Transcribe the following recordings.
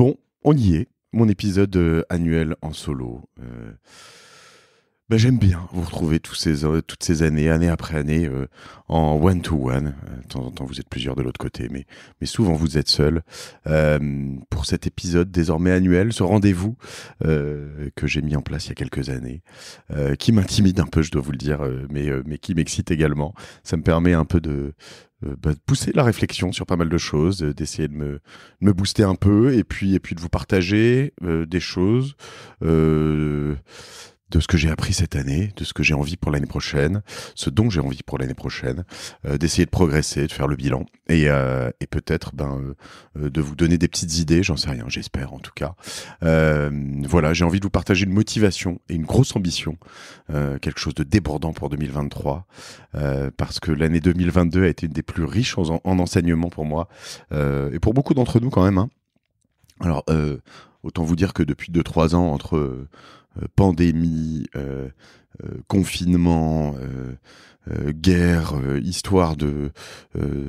Bon, on y est. Mon épisode euh, annuel en solo. Euh, ben, j'aime bien vous retrouver toutes ces années, année après année, euh, en one-to-one. Euh, de temps en temps, vous êtes plusieurs de l'autre côté, mais, mais souvent vous êtes seul. Euh, pour cet épisode désormais annuel, ce rendez-vous que j'ai mis en place il y a quelques années, qui m'intimide un peu, je dois vous le dire, mais, mais qui m'excite également. Ça me permet un peu de, bah, pousser la réflexion sur pas mal de choses, d'essayer de me, me, booster un peu et puis, et puis de vous partager des choses, de ce que j'ai appris cette année, de ce que j'ai envie pour l'année prochaine, ce dont j'ai envie pour l'année prochaine, euh, d'essayer de progresser, de faire le bilan et, euh, peut-être ben, euh, de vous donner des petites idées, j'en sais rien, j'espère en tout cas. voilà, j'ai envie de vous partager une motivation et une grosse ambition, quelque chose de débordant pour 2023, parce que l'année 2022 a été une des plus riches en, enseignement pour moi et pour beaucoup d'entre nous quand même. Hein. Alors, autant vous dire que depuis 2-3 ans, entre euh, pandémie, euh, euh, confinement, euh, guerre, euh, histoire de, euh,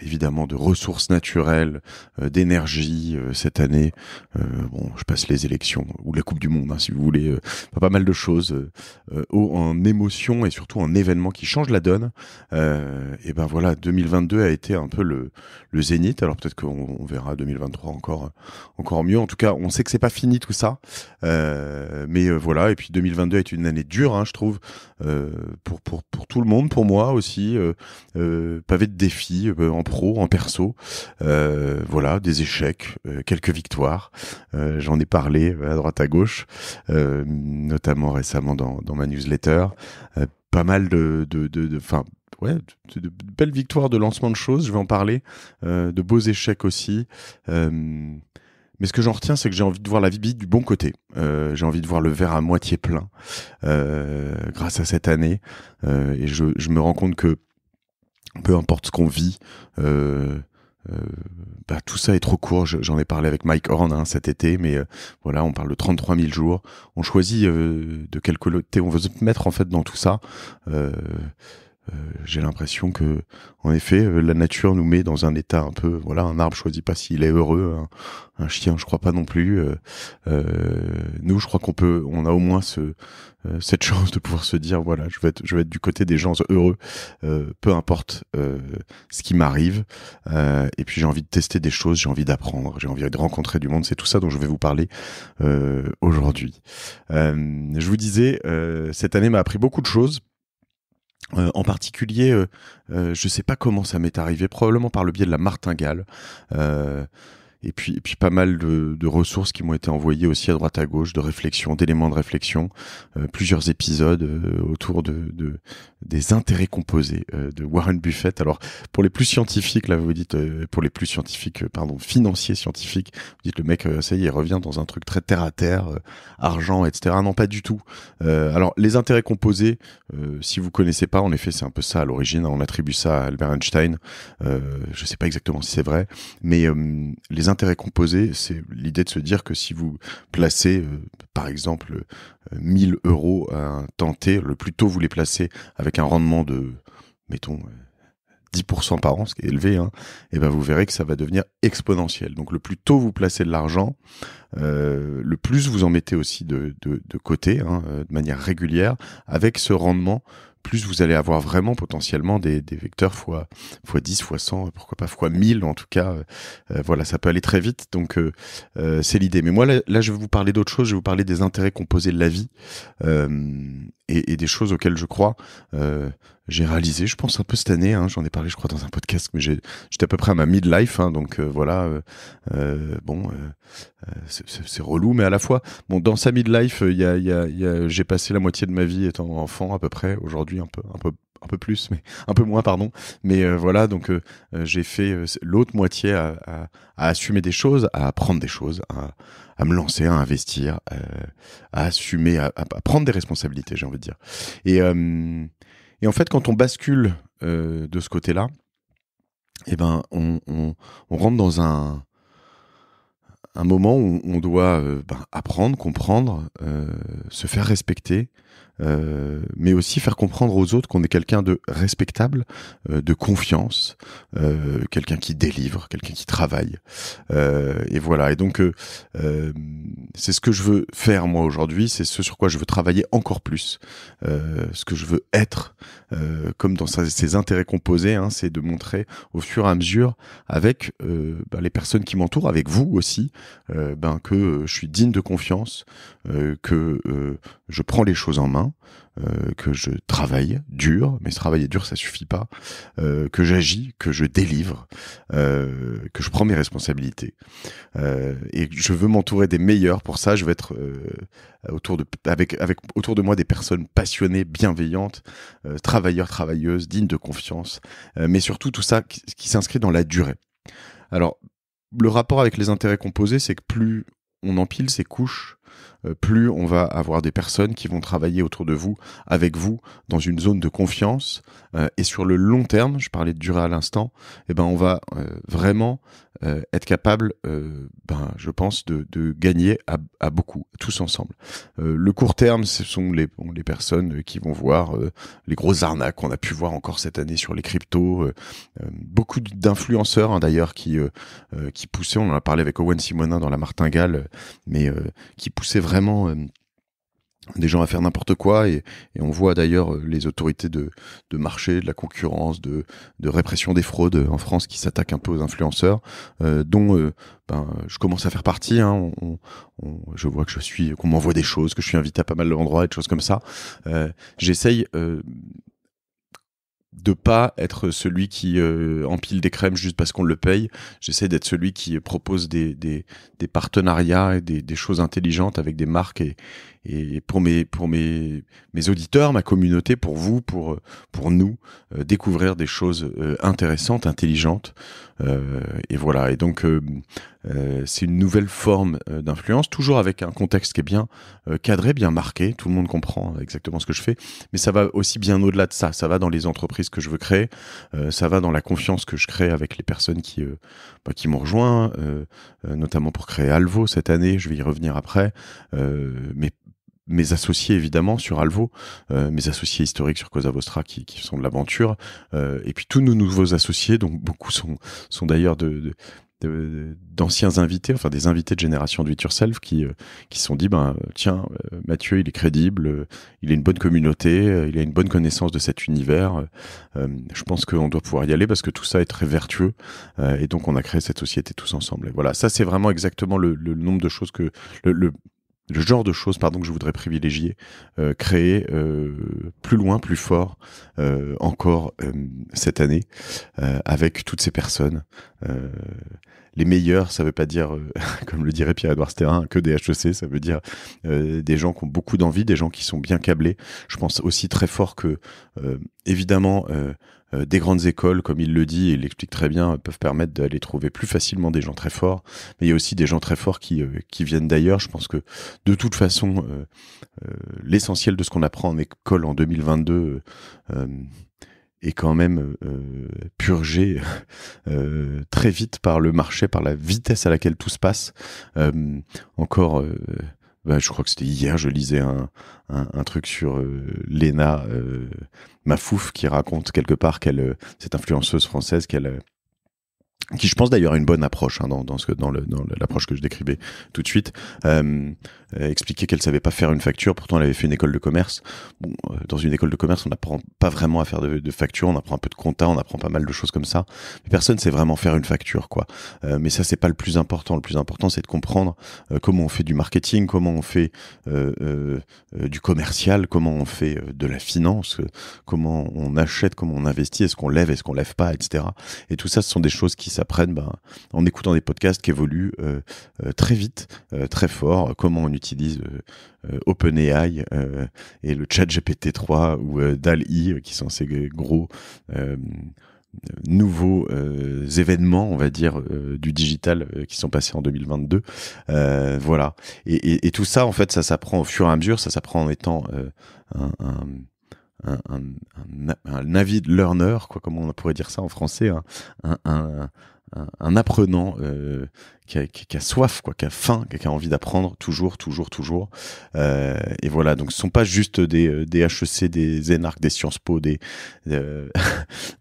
évidemment de ressources naturelles, d'énergie cette année. bon, je passe les élections ou la Coupe du Monde, hein, si vous voulez, pas mal de choses en émotion et surtout en événement qui change la donne. et ben voilà, 2022 a été un peu le, zénith. Alors peut-être qu'on verra 2023 encore encore mieux. En tout cas, on sait que c'est pas fini tout ça, mais voilà. Et puis 2022 est une année dure, hein, je trouve, pour pour pour tout le monde pour moi aussi, euh, euh, pavé de défis euh, en pro, en perso. voilà, des échecs, quelques victoires. J'en ai parlé à droite à gauche, notamment récemment dans, ma newsletter. pas mal de, de, de, belles victoires de lancement de choses, je vais en parler, de beaux échecs aussi. Mais ce que j'en retiens, c'est que j'ai envie de voir la vie du bon côté. Euh, j'ai envie de voir le verre à moitié plein euh, grâce à cette année. Euh, et je, me rends compte que peu importe ce qu'on vit, bah, tout ça est trop court. J'en ai parlé avec Mike Horn hein, cet été, mais voilà, on parle de 33 000 jours. On choisit de quel côté on veut se mettre en fait dans tout ça. Euh, j'ai l'impression que, en effet, euh, la nature nous met dans un état un peu, voilà, un arbre choisit pas s'il est heureux, un, chien, je crois pas non plus. Euh, nous, je crois qu'on peut, on a au moins ce, cette chance de pouvoir se dire, voilà, je vais être, je vais être du côté des gens heureux, peu importe ce qui m'arrive. et puis j'ai envie de tester des choses, j'ai envie d'apprendre, j'ai envie de rencontrer du monde. C'est tout ça dont je vais vous parler aujourd'hui. je vous disais, cette année m'a appris beaucoup de choses. Euh, en particulier, euh, euh, je ne sais pas comment ça m'est arrivé, probablement par le biais de la martingale et puis, puis pas mal de, ressources qui m'ont été envoyées aussi à droite à gauche, de réflexion, d'éléments de réflexion, euh, plusieurs épisodes euh, autour de, des intérêts composés euh, de Warren Buffett. Alors pour les plus scientifiques, là vous dites, pour les plus scientifiques, pardon, financiers scientifiques, vous dites le mec, ça y est, il revient dans un truc très terre à terre, argent, etc. Non, pas du tout. alors les intérêts composés, si vous connaissez pas, en effet, c'est un peu ça à l'origine. Hein, on attribue ça à Albert Einstein. je sais pas exactement si c'est vrai, mais les intérêts L'intérêt composé, c'est l'idée de se dire que si vous placez, euh, par exemple, 1000 euh, euros à un tenter, le plus tôt vous les placez avec un rendement de, mettons, 10% euh, par an, ce qui est élevé, et hein, eh ben vous verrez que ça va devenir exponentiel. Donc le plus tôt vous placez de l'argent, le plus vous en mettez aussi de, côté, hein, de manière régulière, avec ce rendement plus vous allez avoir vraiment potentiellement des, vecteurs fois, fois 10, fois 100, pourquoi pas fois 1000 en tout cas. Euh, voilà, ça peut aller très vite, donc euh, euh, c'est l'idée. Mais moi là, là, je vais vous parler d'autre chose, je vais vous parler des intérêts composés de la vie et, des choses auxquelles je crois. Euh, j'ai réalisé, je pense un peu cette année, hein, j'en ai parlé je crois dans un podcast, mais j'étais à peu près à ma midlife, hein, donc euh, voilà, euh, bon, c'est relou, mais à la fois, bon, dans sa midlife, il y j'ai passé la moitié de ma vie étant enfant à peu près, aujourd'hui un peu, un peu un peu plus, mais un peu moins, pardon. Mais euh, voilà, donc euh, euh, j'ai fait l'autre moitié à, assumer des choses, à apprendre des choses, à, me lancer, à investir, à assumer, à, prendre des responsabilités, j'ai envie de dire. Et, en fait, quand on bascule de ce côté-là, eh ben, on, rentre dans un, un moment où on doit ben, apprendre, comprendre, se faire respecter, euh, mais aussi faire comprendre aux autres qu'on est quelqu'un de respectable, euh, de confiance, euh, quelqu'un qui délivre, quelqu'un qui travaille. et voilà. Et donc, c'est ce que je veux faire moi aujourd'hui, c'est ce sur quoi je veux travailler encore plus, ce que je veux être, comme dans ces intérêts composés, hein, c'est de montrer au fur et à mesure avec bah, les personnes qui m'entourent, avec vous aussi, ben, que je suis digne de confiance, que je prends les choses en main euh, que je travaille dur, mais travailler dur ça suffit pas, euh, que j'agis, que je délivre, euh, que je prends mes responsabilités. et je veux m'entourer des meilleurs. Pour ça, je veux être autour de avec avec autour de moi des personnes passionnées, bienveillantes, travailleurs, travailleuses, dignes de confiance, mais surtout tout ça qui s'inscrit dans la durée. Alors le rapport avec les intérêts composés, c'est que plus on empile ces couches, euh, plus on va avoir des personnes qui vont travailler autour de vous, avec vous, dans une zone de confiance. Euh, et sur le long terme, je parlais de durée à l'instant, eh ben on va euh, vraiment euh, être capable, euh, ben, je pense, de, gagner à, beaucoup, tous ensemble. Euh, le court terme, ce sont les, les personnes qui vont voir les gros arnaques qu'on a pu voir encore cette année sur les cryptos. beaucoup d'influenceurs, hein, d'ailleurs, qui, qui poussaient, on en a parlé avec Owen Simonin dans la Martingale, mais qui poussaient vraiment des gens à faire n'importe quoi et, et, on voit d'ailleurs euh, les autorités de, de, marché, de la concurrence, de, de, répression des fraudes en France qui s'attaquent un peu aux influenceurs, euh, dont euh, ben, je commence à faire partie. Hein, on, je vois que je suis, qu'on m'envoie des choses, que je suis invité à pas mal d'endroits et des choses comme ça. J'essaye de pas être celui qui empile des crèmes juste parce qu'on le paye. j'essaye d'être celui qui propose des, des, des partenariats et des, des, choses intelligentes avec des marques et, et pour mes pour mes mes auditeurs, ma communauté, pour vous, pour pour nous, euh, découvrir des choses euh, intéressantes, intelligentes, euh, et voilà. Et donc c'est une nouvelle forme d'influence, toujours avec un contexte qui est bien cadré, bien marqué. Tout le monde comprend exactement ce que je fais, mais ça va aussi bien au-delà de ça. Ça va dans les entreprises que je veux créer, ça va dans la confiance que je crée avec les personnes qui bah, qui m'ont rejoint, notamment pour créer Alvo cette année. Je vais y revenir après, mais mes associés évidemment sur Alvo, euh, mes associés historiques sur Cosa Vostra qui, qui sont de l'aventure, euh, et puis tous nos nouveaux associés, donc beaucoup sont, sont d'ailleurs de, d'anciens invités, enfin des invités de génération du Yourself qui euh, qui sont dit ben tiens Mathieu il est crédible, il a une bonne communauté, il a une bonne connaissance de cet univers. je pense qu'on doit pouvoir y aller parce que tout ça est très vertueux et donc on a créé cette société tous ensemble. voilà ça c'est vraiment exactement le, le, nombre de choses que le, le le genre de choses pardon, que je voudrais privilégier, euh, créer euh, plus loin, plus fort euh, encore cette année avec toutes ces personnes les meilleurs, ça ne veut pas dire, euh, comme le dirait Pierre-Edouard Sterrin, que des HEC, ça veut dire euh, des gens qui ont beaucoup d'envie, des gens qui sont bien câblés. Je pense aussi très fort que, euh, évidemment, des grandes écoles, comme il le dit, et il l'explique très bien, peuvent permettre d'aller trouver plus facilement des gens très forts. Mais il y a aussi des gens très forts qui, qui viennent d'ailleurs. Je pense que de toute façon, l'essentiel de ce qu'on apprend en école en 2022 est quand même euh, purgé euh, très vite par le marché, par la vitesse à laquelle tout se passe. Euh, encore, bah, je crois que c'était hier, je lisais un, un truc sur Lena Mafouf qui raconte quelque part qu'elle, cette influenceuse française, qu'elle qui je pense d'ailleurs a une bonne approche hein, dans, dans, ce, dans, l'approche que je décrivais tout de suite, euh, euh, expliquer qu'elle savait pas faire une facture, pourtant elle avait fait une école de commerce. Euh, dans une école de commerce, on n'apprend pas vraiment à faire de, de facture, on apprend un peu de compta, on apprend pas mal de choses comme ça. Mais personne sait vraiment faire une facture, quoi. Euh, mais ça c'est pas le plus important. Le plus important c'est de comprendre comment on fait du marketing, comment on fait du commercial, comment on fait de la finance, comment on achète, comment on investit, est-ce qu'on lève, est-ce qu'on lève pas, etc. Et tout ça, ce sont des choses qui s'apprennent ben, en écoutant des podcasts qui évoluent euh, euh, très vite, euh, très fort, comment on utilise OpenAI et le chat GPT-3 ou DALI, qui sont ces gros nouveaux événements, on va dire, du digital qui sont passés en 2022. voilà. Et, tout ça, en fait, ça s'apprend au fur et à mesure, ça s'apprend en étant un un, un, un, avid learner, quoi, comment on pourrait dire ça en français, hein. un, un un apprenant euh, qui, a, soif, quoi, qui a faim, qui a envie d'apprendre toujours, toujours, toujours. Euh, et voilà, donc ce sont pas juste des, euh, des HEC, des ENARC, des Sciences Po, des,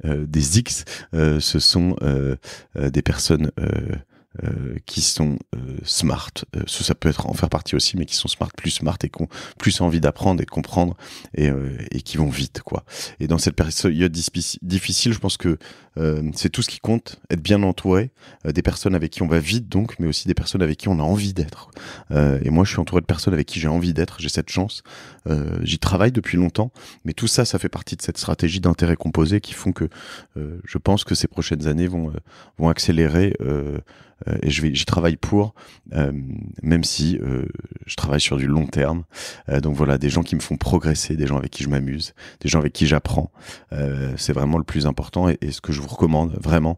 des X, ce sont des personnes euh, qui sont euh, smart, euh, ça peut être en faire partie aussi, mais qui sont smart, plus smart et qui ont plus envie d'apprendre et de comprendre et, euh, et, qui vont vite, quoi. Et dans cette période difficile, je pense que c'est tout ce qui compte, être bien entouré, des personnes avec qui on va vite donc, mais aussi des personnes avec qui on a envie d'être. et moi, je suis entouré de personnes avec qui j'ai envie d'être, j'ai cette chance, j'y travaille depuis longtemps, mais tout ça, ça fait partie de cette stratégie d'intérêt composé qui font que je pense que ces prochaines années vont, vont accélérer euh, et je vais, j'y travaille pour, euh, même si euh, je travaille sur du long terme. donc voilà, des gens qui me font progresser, des gens avec qui je m'amuse, des gens avec qui j'apprends. c'est vraiment le plus important et, et, ce que je vous recommande vraiment,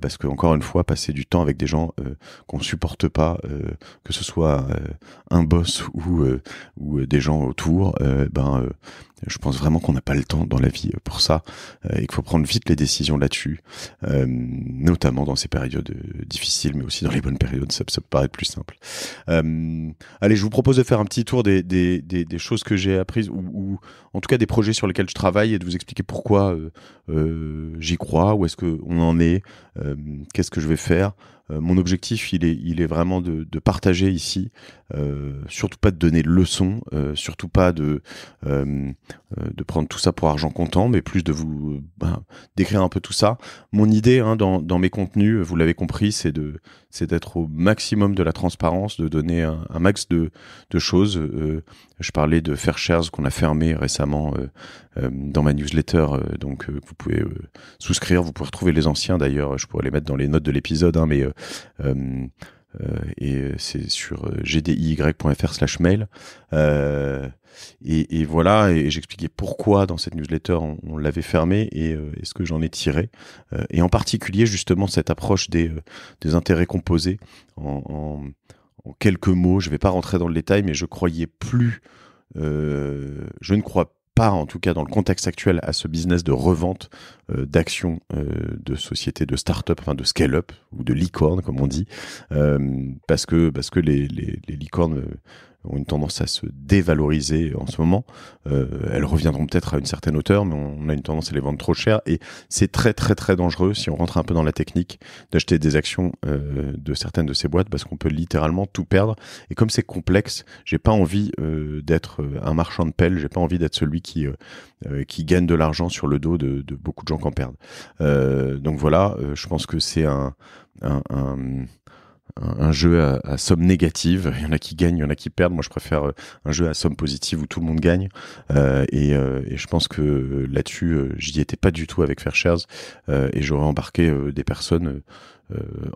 parce que encore une fois, passer du temps avec des gens qu'on supporte pas, que ce soit un boss ou, ou des gens autour, ben je pense vraiment qu'on n'a pas le temps dans la vie pour ça euh, et qu'il faut prendre vite les décisions là-dessus, euh, notamment dans ces périodes euh, difficiles, mais aussi dans les bonnes périodes, ça, ça peut plus simple. allez, je vous propose de faire un petit tour des, choses que j'ai apprises ou, en tout cas des projets sur lesquels je travaille et de vous expliquer pourquoi j'y crois, où est-ce qu'on en est, qu'est-ce que je vais faire mon objectif, il est, il est vraiment de, de partager ici euh, surtout pas de donner de leçons, euh, surtout pas de, euh, de prendre tout ça pour argent comptant, mais plus de vous ben, décrire un peu tout ça. Mon idée hein, dans, dans, mes contenus, vous l'avez compris, c'est de c'est d'être au maximum de la transparence, de donner un, un max de, de choses. je parlais de Fair Shares qu'on a fermé récemment dans ma newsletter, donc vous pouvez souscrire, vous pouvez retrouver les anciens d'ailleurs, je pourrais les mettre dans les notes de l'épisode, hein, mais euh, euh, et euh, c'est sur euh, gdiy.fr slash mail. Et, voilà, et j'expliquais pourquoi dans cette newsletter on, l'avait fermée et, ce que j'en ai tiré. et en particulier justement cette approche des, intérêts composés. En, quelques mots, je ne vais pas rentrer dans le détail, mais je croyais plus, je ne crois pas, en tout cas dans le contexte actuel, à ce business de revente euh, d'actions euh, de sociétés, de start-up, enfin de scale-up ou de licorne, comme on dit, euh, parce que, parce que les, les licornes ont une tendance à se dévaloriser en ce moment. Euh, elles reviendront peut-être à une certaine hauteur, mais on a une tendance à les vendre trop cher. Et c'est très, très, très dangereux, si on rentre un peu dans la technique, d'acheter des actions euh, de certaines de ces boîtes, parce qu'on peut littéralement tout perdre. Et comme c'est complexe, j'ai pas envie euh, d'être un marchand de pelle, j'ai pas envie d'être celui qui, qui gagne de l'argent sur le dos de, beaucoup de gens qui en perdent. donc voilà, je pense que c'est un un jeu à, somme négative. Il y en a qui gagnent, il y en a qui perdent. Moi, je préfère euh, un jeu à somme positive où tout le monde gagne. Euh, et, euh, et, je pense que là-dessus, euh, j'y étais pas du tout avec Fair Shares euh, et j'aurais embarqué des personnes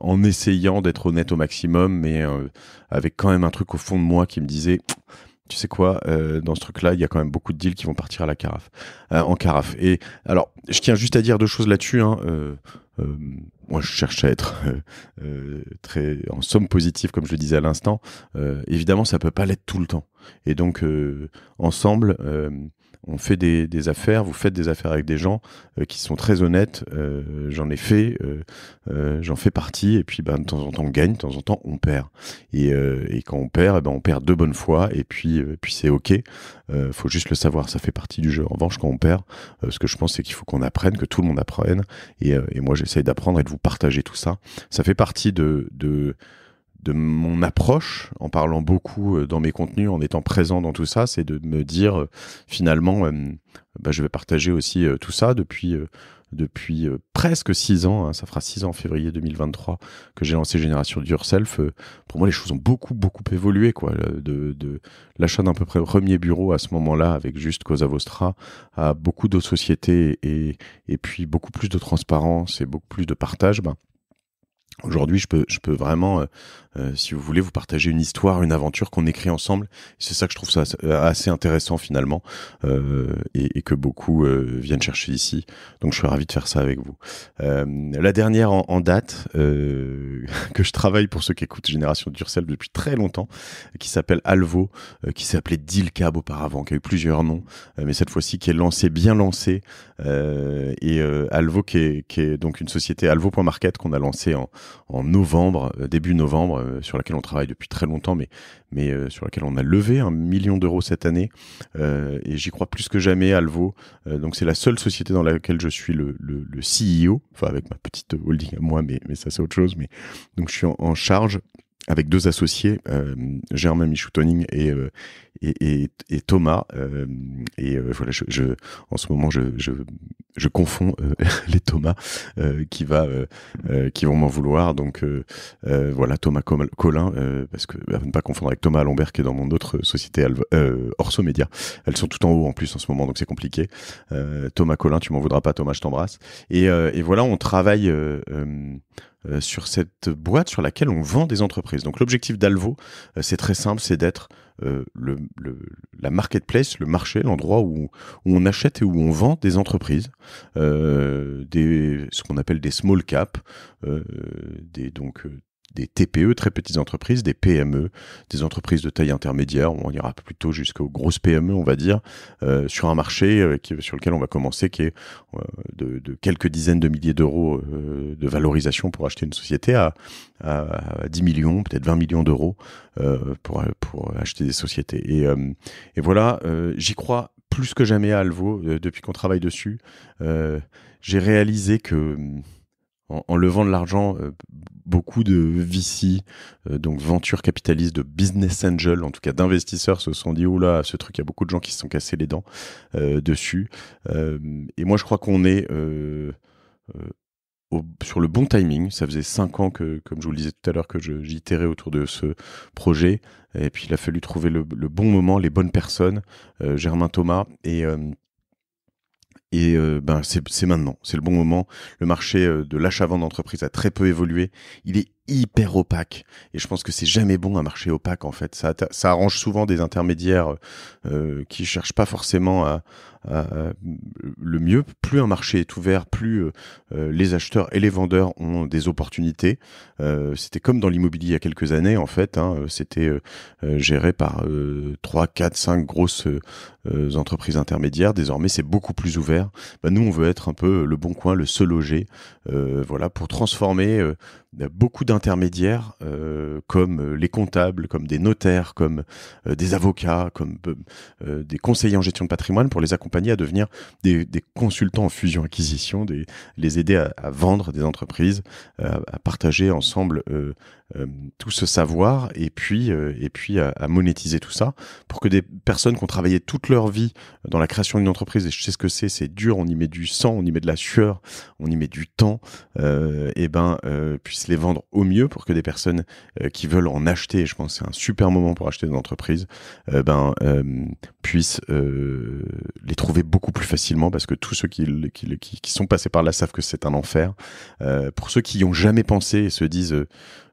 en essayant d'être honnête au maximum, mais avec quand même un truc au fond de moi qui me disait tu sais quoi, euh, dans ce truc-là, il y a quand même beaucoup de deals qui vont partir à la carafe, en carafe. Et alors, je tiens juste à dire deux choses là-dessus. Hein. Euh, euh, moi je cherche à être euh, très en somme positive comme je le disais à l'instant euh, évidemment ça peut pas l'être tout le temps et donc ensemble on fait des, affaires, vous faites des affaires avec des gens euh, qui sont très honnêtes. Euh, j'en ai fait, euh, j'en fais partie. Et puis, ben, de temps en temps, on gagne, de temps en temps, on perd. Et, quand on perd, eh ben, on perd deux bonnes fois, Et puis, puis c'est OK. faut juste le savoir. Ça fait partie du jeu. En revanche, quand on perd, ce que je pense, c'est qu'il faut qu'on apprenne, que tout le monde apprenne. Et, moi, j'essaye d'apprendre et de vous partager tout ça. Ça fait partie de de mon approche, en parlant beaucoup euh, dans mes contenus, en étant présent dans tout ça, c'est de me dire euh, finalement, euh, bah, je vais partager aussi tout ça depuis, depuis presque six ans. Hein, ça fera six ans en février 2023 que j'ai lancé Génération du Yourself. Pour moi, les choses ont beaucoup, beaucoup évolué. Quoi, de, de l'achat d'un peu près premier bureau à ce moment-là, avec juste Cosa Vostra, à beaucoup d'autres sociétés et, et puis beaucoup plus de transparence et beaucoup plus de partage. Bah, Aujourd'hui, je peux, je peux vraiment euh, si vous voulez, vous partager une histoire, une aventure qu'on écrit ensemble. C'est ça que je trouve ça assez intéressant finalement euh, et, et, que beaucoup euh, viennent chercher ici. Donc je suis ravi de faire ça avec vous. Euh, la dernière en, date que je travaille pour ceux qui écoutent Génération Durcel depuis très longtemps, qui s'appelle Alvo, qui s'appelait Dilcab auparavant, qui a eu plusieurs noms, mais cette fois-ci qui est lancé, bien lancé. et Alvo qui est, qui est, donc une société Alvo.market qu'on a lancé en, en novembre, début novembre euh, sur laquelle on travaille depuis très longtemps, mais, mais euh, sur laquelle on a levé un million d'euros cette année. Euh, et j'y crois plus que jamais, Alvo. donc c'est la seule société dans laquelle je suis le, le, CEO, enfin avec ma petite holding à moi, mais, mais ça c'est autre chose. Mais donc je suis en, en charge avec deux associés, Germain Michoutoning et, et, Thomas. Euh, et euh, voilà, je, en ce moment, je, je, je confonds euh, les Thomas euh, qui va, qui vont m'en vouloir. Donc voilà, Thomas Colin, parce que bah, ne pas confondre avec Thomas Lambert qui est dans mon autre société Orso Media. Elles sont tout en haut en plus en ce moment, donc c'est compliqué. Thomas Colin, tu m'en voudras pas, Thomas, je t'embrasse. Et, et, voilà, on travaille. Euh, sur cette boîte sur laquelle on vend des entreprises. Donc l'objectif d'Alvo, c'est très simple, c'est d'être euh, le, la marketplace, le marché, l'endroit où, on achète et où on vend des entreprises, euh, des, ce qu'on appelle des small caps, euh, des, donc des TPE, très petites entreprises, des PME, des entreprises de taille intermédiaire, on ira plutôt jusqu'aux grosses PME, on va dire, euh, sur un marché euh, sur lequel on va commencer, qui est euh, de, quelques dizaines de milliers d'euros de valorisation pour acheter une société à, 10 millions, peut-être 20 millions d'euros pour, pour acheter des sociétés. Et, et voilà, j'y crois plus que jamais à Alvo depuis qu'on travaille dessus. J'ai réalisé que en, levant de l'argent, euh, beaucoup de VC, euh, donc venture capitalistes, de business angels, en tout cas d'investisseurs, se sont dit oula, ce truc, il y a beaucoup de gens qui se sont cassés les dents euh, dessus. et moi, je crois qu'on est sur le bon timing. Ça faisait cinq ans que, comme je vous le disais tout à l'heure, que j'itérais autour de ce projet. Et puis, il a fallu trouver le bon moment, les bonnes personnes, Germain Thomas et et euh, ben c'est maintenant, c'est le bon moment. Le marché euh, de l'achat-vente d'entreprise a très peu évolué. Il est hyper opaque. Et je pense que c'est jamais bon un marché opaque en fait. Ça, arrange souvent des intermédiaires euh, qui cherchent pas forcément le mieux. Plus un marché est ouvert, plus euh, les acheteurs et les vendeurs ont des opportunités. c'était comme dans l'immobilier il y a quelques années en fait. Hein. c'était géré par 3, 4, 5 grosses euh, entreprises intermédiaires. Désormais, c'est beaucoup plus ouvert. Bah, nous, on veut être un peu le bon coin, le se loger, euh, voilà, pour transformer euh, beaucoup d'intermédiaires comme les comptables, comme des notaires, comme des avocats, comme des conseillers en gestion de patrimoine, pour les accompagner à devenir des, consultants en fusion acquisition, des, les aider à, vendre des entreprises, à, partager ensemble tout ce savoir et puis et puis à, monétiser tout ça pour que des personnes qui ont travaillé toute leur vie dans la création d'une entreprise, et je sais ce que c'est, c'est dur, on y met du sang, on y met de la sueur, on y met du temps, euh, et ben euh, puissent les vendre au mieux pour que des personnes euh, qui veulent en acheter, et je pense que c'est un super moment pour acheter des entreprises, ben puissent les trouver beaucoup plus facilement parce que tous ceux qui, qui, qui, sont passés par là savent que c'est un enfer. pour ceux qui n'y ont jamais pensé et se disent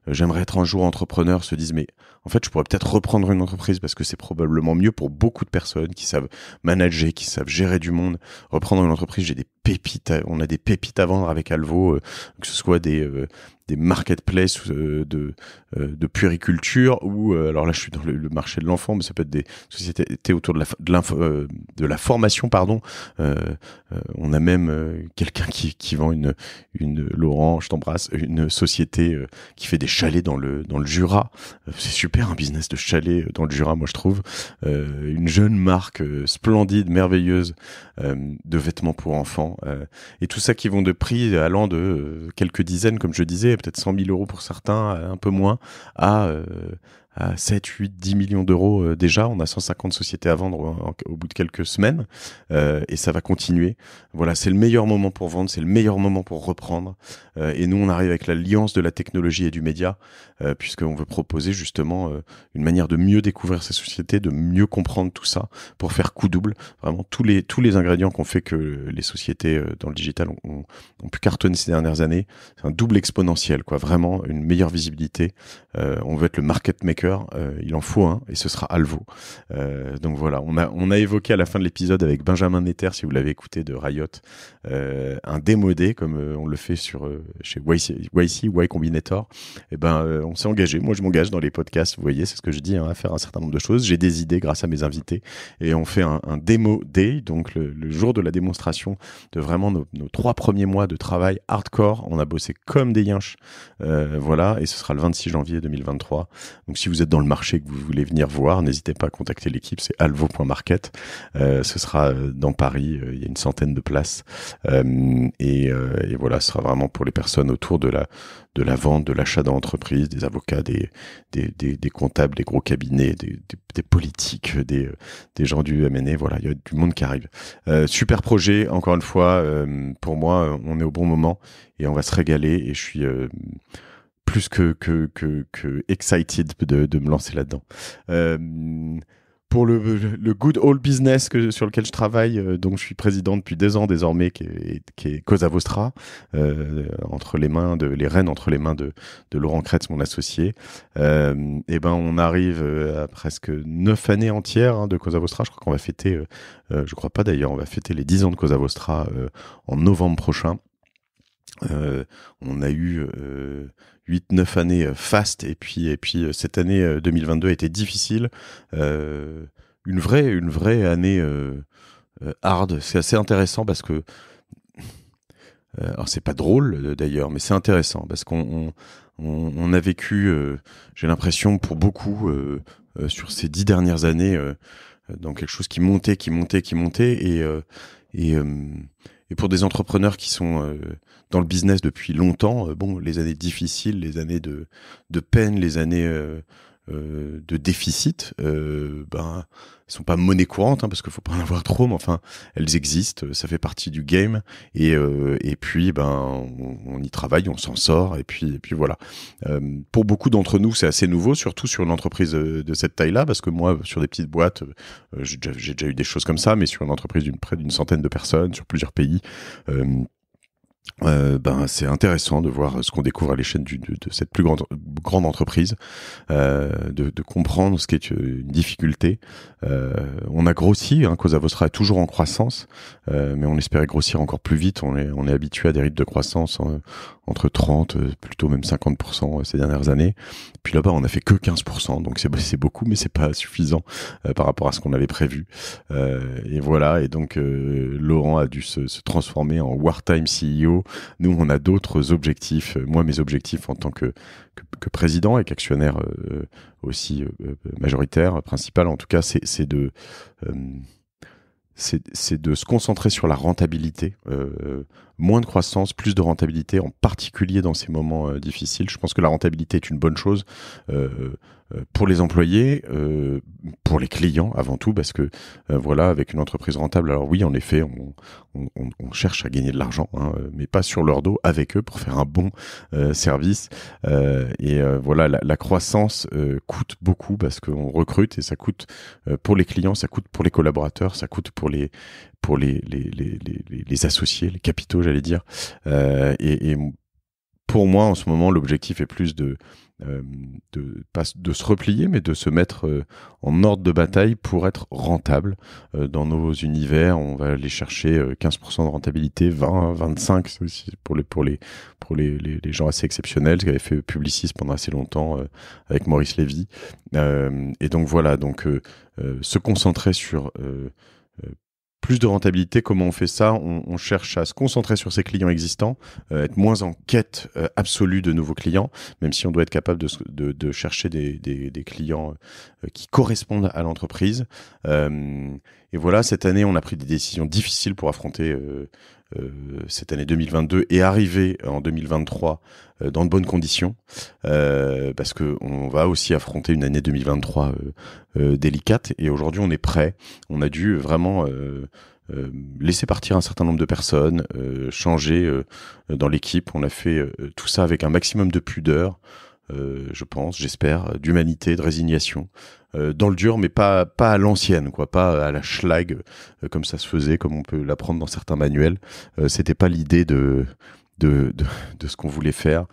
j'aimerais être un jour entrepreneur, se disent mais en fait je pourrais peut-être reprendre une entreprise parce que c'est probablement mieux pour beaucoup de personnes qui savent manager, qui savent gérer du monde. Reprendre une entreprise, j'ai des pépites, on a des pépites à vendre avec Alvo, euh, que ce soit des, euh, des marketplaces euh, de, euh, de puériculture ou euh, alors là je suis dans le, marché de l'enfant mais ça peut être des sociétés autour de la de, la formation pardon on a même quelqu'un qui, qui, vend une une Laurent je t'embrasse une société qui fait des chalets dans le dans le Jura c'est super un business de chalet dans le Jura moi je trouve une jeune marque splendide merveilleuse de vêtements pour enfants et tout ça qui vont de prix allant de quelques dizaines comme je disais peut-être 100 000 euros pour certains, un peu moins, à euh, 7, 8, 10 millions d'euros euh, déjà. On a 150 sociétés à vendre au bout de quelques semaines euh, et ça va continuer. Voilà, c'est le meilleur moment pour vendre, c'est le meilleur moment pour reprendre. Euh, et nous, on arrive avec l'alliance de la technologie et du média, puisqu'on veut proposer justement une manière de mieux découvrir ces sociétés, de mieux comprendre tout ça pour faire coup double. Vraiment, tous les, tous les ingrédients qu'on fait que les sociétés dans le digital ont, pu cartonner ces dernières années, c'est un double exponentiel, quoi. Vraiment, une meilleure visibilité. on veut être le market maker euh, il en faut un, et ce sera Alvo. Euh, donc voilà, on a, on a évoqué à la fin de l'épisode avec Benjamin Netter, si vous l'avez écouté, de Riot, euh, un démodé, comme euh, on le fait sur, chez YC, YC, Y Combinator. Et eh ben, on s'est engagé, moi je m'engage dans les podcasts, vous voyez, c'est ce que je dis, hein, à faire un certain nombre de choses. J'ai des idées grâce à mes invités, et on fait un, un démo donc le, jour de la démonstration de vraiment nos, nos, trois premiers mois de travail hardcore. On a bossé comme des yinches, voilà, et ce sera le 26 janvier 2023. Donc si vous êtes dans le marché que vous voulez venir voir, n'hésitez pas à contacter l'équipe, c'est alvo.market. Euh, ce sera euh, dans Paris, euh, il y a une centaine de places. et, voilà, ce sera vraiment pour les personnes autour de la, de la vente, de l'achat d'entreprise, des avocats, des des, comptables, des gros cabinets, des, politiques, des, des gens du MNE. Voilà, il y a du monde qui arrive. super projet, encore une fois, pour moi, on est au bon moment et on va se régaler. Et je suis plus que, que, que, que excited de, de, me lancer là-dedans. Euh, pour le, le, good old business que, sur lequel je travaille, euh, dont donc je suis président depuis deux ans désormais, qui est, qui est Cosa Vostra, euh, entre les mains de les rênes entre les mains de, de Laurent Kretz, mon associé. et eh ben on arrive à presque neuf années entières hein, de Cosa Vostra. Je crois qu'on va fêter, je crois pas d'ailleurs, on va fêter les dix ans de Cosa Vostra en novembre prochain. Euh, on a eu euh, 8-9 années euh, fast et puis, et puis euh, cette année 2022 a été difficile. une, vraie, une vraie année hard. C'est assez intéressant parce que. alors c'est pas drôle d'ailleurs, mais c'est intéressant parce qu'on a vécu, j'ai l'impression pour beaucoup, sur ces dix dernières années, dans quelque chose qui montait, qui montait, qui montait, et, et et pour des entrepreneurs qui sont euh, dans le business depuis longtemps, euh, bon, les années difficiles, les années de, de peine, les années euh, de déficit, ben elles sont pas monnaie courante hein, parce qu'il faut pas en avoir trop, mais enfin, elles existent. Ça fait partie du game. Et, euh, et puis, ben, on, y travaille, on s'en sort. Et puis, et puis voilà. Euh, pour beaucoup d'entre nous, c'est assez nouveau, surtout sur une entreprise euh, de cette taille-là, parce que moi, sur des petites boîtes, euh, j'ai déjà, eu des choses comme ça, mais sur une entreprise d'une près d'une centaine de personnes, sur plusieurs pays. Euh, ben, c'est intéressant de voir ce qu'on découvre à l'échelle de, cette plus grande, grande entreprise, euh, de, comprendre ce qui est une difficulté. Euh, on a grossi, hein, Vostra est toujours en croissance, mais on espérait grossir encore plus vite. On est, on est habitué à des rythmes de croissance en, hein, entre 30, euh, plutôt même 50% euh, ces dernières années. Puis là-bas, on a fait que 15%, donc c'est beaucoup, mais c'est pas suffisant euh, par rapport à ce qu'on avait prévu. et voilà, et donc Laurent a dû se, transformer en wartime CEO. Nous, on a d'autres objectifs. Moi, mes objectifs en tant que, président et qu'actionnaire aussi majoritaire, principal en tout cas, c'est de c'est de se concentrer sur la rentabilité moins de croissance, plus de rentabilité, en particulier dans ces moments euh, difficiles. Je pense que la rentabilité est une bonne chose euh, euh, pour les employés, pour les clients avant tout, parce que voilà, avec une entreprise rentable, alors oui, en effet, on, cherche à gagner de l'argent, hein, mais pas sur leur dos, avec eux, pour faire un bon service. et voilà, la croissance coûte beaucoup parce qu'on recrute et ça coûte pour les clients, ça coûte pour les collaborateurs, ça coûte pour les pour les, les, les, les, associés, les capitaux, j'allais dire. Euh, et, pour moi, en ce moment, l'objectif est plus de, euh, de, pas, de se replier, mais de se mettre euh, en ordre de bataille pour être rentable. dans nos univers, on va aller chercher 15% de rentabilité, 20, 25 pour les, pour les, pour les, les, gens assez exceptionnels, ce qu'avait fait Publicis pendant assez longtemps avec Maurice Lévy. et donc voilà, donc se concentrer sur plus de rentabilité, comment on fait ça on, cherche à se concentrer sur ses clients existants, euh, être moins en quête euh, absolue de nouveaux clients, même si on doit être capable de, chercher des, clients euh, qui correspondent à l'entreprise. et voilà, cette année, on a pris des décisions difficiles pour affronter euh, cette année 2022 et arriver en 2023 euh, dans de bonnes conditions, euh, parce que on va aussi affronter une année 2023 délicate. Et aujourd'hui, on est prêt. On a dû vraiment... laisser partir un certain nombre de personnes, changer dans l'équipe. On a fait tout ça avec un maximum de pudeur, euh, je pense, j'espère, d'humanité, de résignation, euh, dans le dur, mais pas, pas à l'ancienne, quoi, pas euh, à la schlag, comme ça se faisait, comme on peut l'apprendre dans certains manuels. C'était pas l'idée de, de, ce qu'on voulait faire.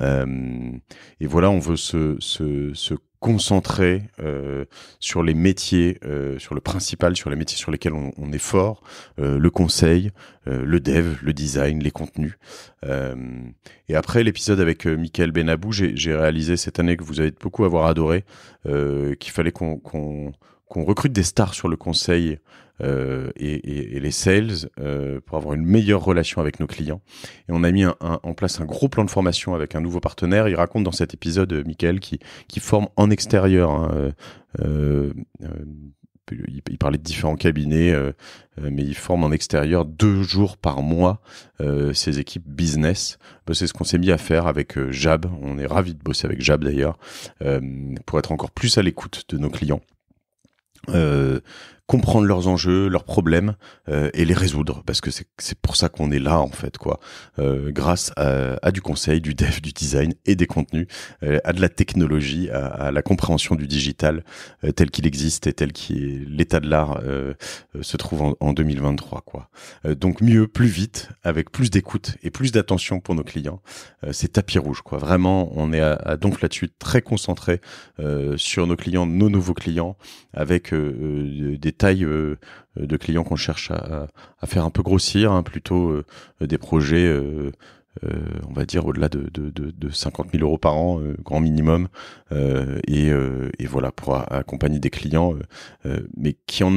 et voilà, on veut se, se, se concentrer euh, sur les métiers, euh, sur le principal, sur les métiers sur lesquels on, est fort, euh, le conseil, le dev, le design, les contenus. et après l'épisode avec Michael Benabou, j'ai réalisé cette année que vous avez beaucoup avoir adoré, qu'il fallait qu'on recrute des stars sur le conseil euh, et, les sales euh, pour avoir une meilleure relation avec nos clients. Et on a mis en place un gros plan de formation avec un nouveau partenaire. Il raconte dans cet épisode, euh, Michael, qui, qui forme en extérieur. Hein, il, parlait de différents cabinets, mais il forme en extérieur deux jours par mois ses équipes business. Bah, c'est ce qu'on s'est mis à faire avec Jab. On est ravi de bosser avec Jab d'ailleurs, pour être encore plus à l'écoute de nos clients. Euh, comprendre leurs enjeux, leurs problèmes euh, et les résoudre parce que c'est pour ça qu'on est là en fait quoi. Euh, grâce à, du conseil, du dev, du design et des contenus, euh, à de la technologie, à, la compréhension du digital euh, tel qu'il existe et tel que l'état de l'art se trouve en, 2023 quoi. donc mieux, plus vite, avec plus d'écoute et plus d'attention pour nos clients, c'est tapis rouge quoi. Vraiment, on est à donc là-dessus très concentré sur nos clients, nos nouveaux clients avec des tailles euh, euh, de clients qu'on cherche à, faire un peu grossir, hein, plutôt euh, des projets euh, on va dire au-delà de, de, 50 000 euros par an, euh, grand minimum, euh, et, et, voilà pour accompagner des clients, mais qui en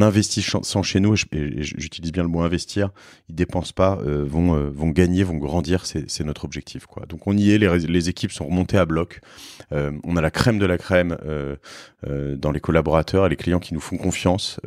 sans chez nous, et j'utilise bien le mot investir, ils dépensent pas, vont, vont gagner, vont grandir, c'est notre objectif. Quoi. Donc on y est, les, les équipes sont remontées à bloc, on a la crème de la crème dans les collaborateurs et les clients qui nous font confiance.